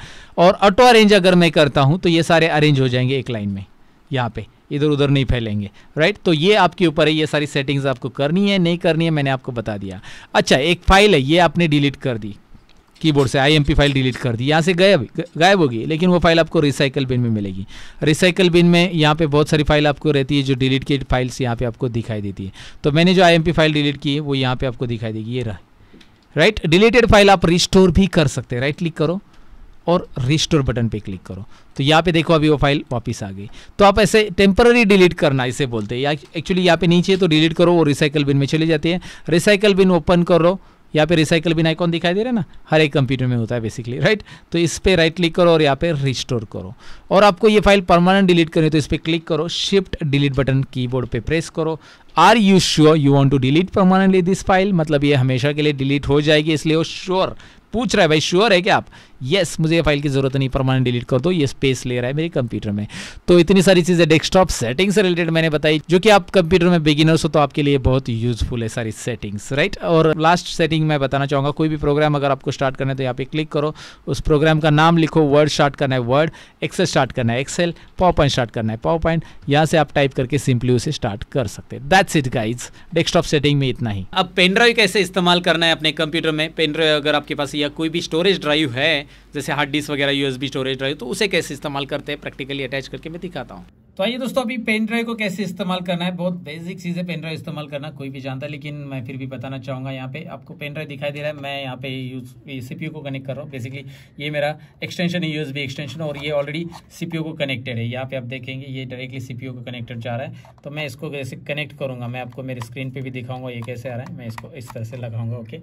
और ऑटो अरेंज अगर मैं करता हूँ तो ये सारे अरेंज हो जाएंगे एक लाइन में यहाँ पर इधर उधर नहीं फैलेंगे राइट तो ये आपके ऊपर है ये सारी सेटिंग्स आपको करनी है नहीं करनी है मैंने आपको बता दिया अच्छा एक फाइल है ये आपने डिलीट कर दी कीबोर्ड से आईएमपी फाइल डिलीट कर दी यहाँ से गायब गायब होगी लेकिन वो फाइल आपको रिसाइकल बिन में मिलेगी रिसाइकल बिन में यहाँ पे बहुत सारी फाइल आपको रहती है जो डिलीट की फाइल्स यहाँ पे आपको दिखाई देती है तो मैंने जो आईएमपी फाइल डिलीट की है वो यहाँ पे आपको दिखाई देगी ये रहा राइट डिलीटेड फाइल आप रिस्टोर भी कर सकते हैं राइट क्लिक करो और रिस्टोर बटन पे क्लिक करो तो यहाँ पे देखो अभी वो फाइल वापस आ गई तो आप ऐसे टेम्पररी डिलीट करना इसे बोलते हैं या एक्चुअली यहाँ पे नीचे तो डिलीट करो वो रिसाइकल बिन में चली जाती है रिसाइकल बिन ओपन करो यहाँ पे रिसाइकल बिन आइकॉन दिखाई दे रहा है ना हर एक कंप्यूटर में होता है बेसिकली राइट तो इस पर राइट क्लिक करो और यहाँ पे रिस्टोर करो और आपको ये फाइल परमानेंट डिलीट करनी है तो इस पर क्लिक करो शिफ्ट डिलीट बटन कीबोर्ड पे प्रेस करो are you sure you want to delete permanently this file मतलब ये हमेशा के लिए डिलीट हो जाएगी इसलिए वो श्योर पूछ रहा है भाई श्योर है क्या आप येस मुझे ये फाइल की ज़रूरत नहीं परमानेंट डिलीट कर दो ये स्पेस ले रहा है मेरे कंप्यूटर में तो इतनी सारी चीज़ें डेस्कटॉप सेटिंग से रिलेटेड मैंने बताई जो कि आप कंप्यूटर में बिगिनर्स हो तो आपके लिए बहुत यूजफुल है सारी सेटिंग्स राइट और लास्ट सेटिंग मैं बताना चाहूंगा कोई भी प्रोग्राम अगर आपको स्टार्ट करना है तो यहाँ पे क्लिक करो उस प्रोग्राम का नाम लिखो वर्ड स्टार्ट करना है वर्ड एक्सेल स्टार्ट करना है एक्सेल पावर पॉइंट स्टार्ट करना है पावर पॉइंट यहाँ से आप टाइप करके सिंपली उसे स्टार्ट कर सकते हैं that's it guys desktop setting में इतना ही अब पेनड्राइव कैसे इस्तेमाल करना है अपने कंप्यूटर में पेनड्राइव अगर आपके पास या कोई भी स्टोरेज ड्राइव है जैसे हार्ड डिस्क वगैरह यूएसबी स्टोरेज ड्राइव तो उसे कैसे इस्तेमाल करते हैं प्रैक्टिकली अटैच करके मैं दिखाता हूँ तो आइए दोस्तों अभी पेन ड्राइव को कैसे इस्तेमाल करना है बहुत बेसिक चीज़ है पेन ड्राइव इस्तेमाल करना कोई भी जानता है लेकिन मैं फिर भी बताना चाहूँगा यहाँ पे आपको पेन ड्राइव दिखाई दे रहा है मैं यहाँ पे यूज सीपीयू को कनेक्ट कर रहा हूँ बेसिकली ये मेरा एक्सटेंशन है यूएसबी एक्सटेंशन और ये ऑलरेडी सी को कनेक्टेड है यहाँ पे आप देखेंगे ये डायरेक्टली सी को कनेक्टेड जा रहा है तो मैं इसको कैसे कनेक्ट करूँगा मैं आपको मेरे स्क्रीन पर भी दिखाऊँगा ये कैसे आ रहा है मैं इसको इस तरह से लगाऊंगा ओके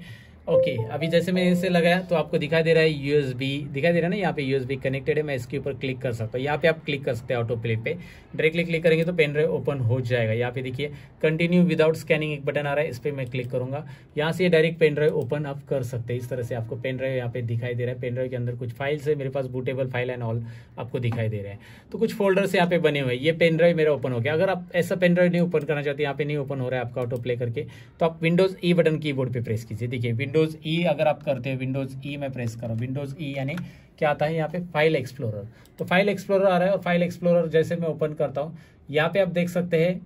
ओके अभी जैसे मैं इसे लगाया तो आपको दिखाई दे रहा है यूएसबी दिखाई दे रहा है ना यहाँ पे यूएसबी कनेक्टेड है मैं इसके ऊपर क्लिक कर सकता हूँ यहाँ पे आप क्लिक कर सकते हैं ऑटो प्ले पे डायरेक्टली क्लिक करेंगे तो पेन ड्राइव ओपन हो जाएगा यहाँ पे देखिए कंटिन्यू विदाउट स्कैनिंग एक बटन आ रहा है इस पर मैं क्लिक करूंगा यहाँ से डायरेक्ट पेन ड्राइव ओपन आप कर सकते हैं इस तरह से आपको पेन ड्राइव यहाँ पे दिखाई दे रहा है पेन ड्राइव के अंदर कुछ फाइल्स है मेरे पास बुटेबल फाइल एंड ऑल आपको दिखाई दे रहा है तो कुछ फोल्डर्स यहाँ पे बने हुए ये पेन ड्राइव मेरा ओपन हो गया अगर आप ऐसा पेन ड्राइव नहीं ओपन करना चाहते यहाँ पे नहीं ओपन हो रहा है आपका ऑटो प्ले करके तो आप विंडोज ई बटन की प्रेस कीजिए देखिए विंडोज़ ई e अगर आप करते हैं विंडोज़ ई में प्रेस करो विंडोज़ ई e यानी क्या आता है यहाँ पे फाइल एक्सप्लोरर तो फाइल एक्सप्लोरर आ रहा है और फाइल एक्सप्लोरर जैसे मैं ओपन करता हूँ यहाँ पे आप देख सकते हैं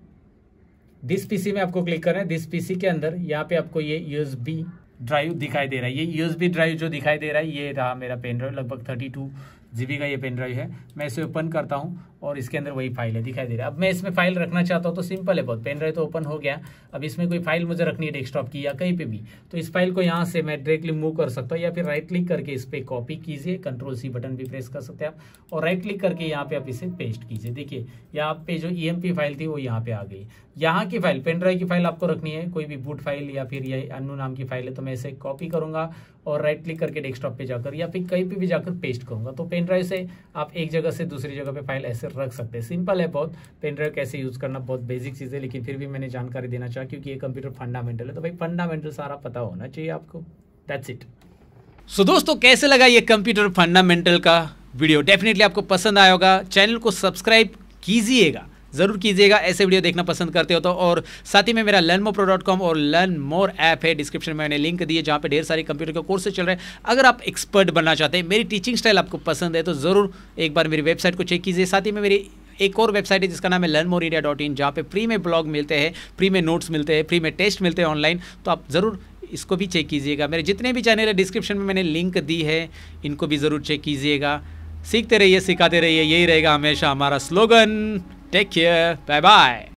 दिस पीसी में आपको क्लिक करें दिस पीसी के अंदर यहाँ पे आपको ये यूज ड्राइव दिखाई दे रहा है ये यूज ड्राइव जो दिखाई दे रहा है ये रहा मेरा पेन ड्राइव लगभग थर्टी टू का ये पेन ड्राइव है मैं इसे ओपन करता हूँ और इसके अंदर वही फाइल है दिखाई दे रहा है अब मैं इसमें फाइल रखना चाहता हूँ तो सिंपल है बहुत पेन ड्राइव तो ओपन हो गया अब इसमें कोई फाइल मुझे रखनी है डेस्कटॉप की या कहीं पे भी तो इस फाइल को यहाँ से मैं डायरेक्टली मूव कर सकता हूँ या फिर राइट क्लिक करके इस पर कॉपी कीजिए कंट्रोल सी बटन भी प्रेस कर सकते हैं आप और राइट क्लिक करके यहाँ पे आप इसे पेस्ट कीजिए देखिए यहाँ पे जो ई e फाइल थी वो यहाँ पे आ गई यहाँ की फाइल पेन ड्राइव की फाइल आपको रखनी है कोई भी बूट फाइल या फिर ये अनु नाम की फाइल है तो मैं इसे कॉपी करूंगा और राइट क्लिक करके डेस्कटॉप पे जाकर या फिर कहीं पे भी जाकर पेस्ट करूंगा तो पेन ड्राइव से आप एक जगह से दूसरी जगह पे फाइल ऐसे रख सकते हैं सिंपल है बहुत पेन ड्राइव कैसे यूज़ करना बहुत बेसिक चीज़ है लेकिन फिर भी मैंने जानकारी देना चाहा क्योंकि ये कंप्यूटर फंडामेंटल है तो भाई फंडामेंटल सारा पता होना चाहिए आपको दैट्स इट सो दोस्तों कैसे लगा ये कंप्यूटर फंडामेंटल का वीडियो डेफिनेटली आपको पसंद आएगा चैनल को सब्सक्राइब कीजिएगा ज़रूर कीजिएगा ऐसे वीडियो देखना पसंद करते हो तो और साथ ही में मेरा लर्न मोर डॉट कॉम और लर्न मोर ऐप है डिस्क्रिप्शन में मैंने लिंक दिए जहाँ पे ढेर सारे कंप्यूटर के कोर्सेज चल रहे हैं अगर आप एक्सपर्ट बनना चाहते हैं मेरी टीचिंग स्टाइल आपको पसंद है तो ज़रूर एक बार मेरी वेबसाइट को चेक कीजिए साथ ही में मेरी एक और वेबसाइट है जिसका नाम है learn more India dot in जहाँ पर फ्री में ब्लॉग मिलते हैं फ्री में नोट्स मिलते हैं फ्री में टेस्ट मिलते हैं ऑनलाइन तो आप ज़रूर इसको भी चेक कीजिएगा मेरे जितने भी चैनल है डिस्क्रिप्शन में मैंने लिंक दी है इनको भी ज़रूर चेक कीजिएगा सीखते रहिए सिखाते रहिए यही रहेगा हमेशा हमारा slogan Take care. Bye bye.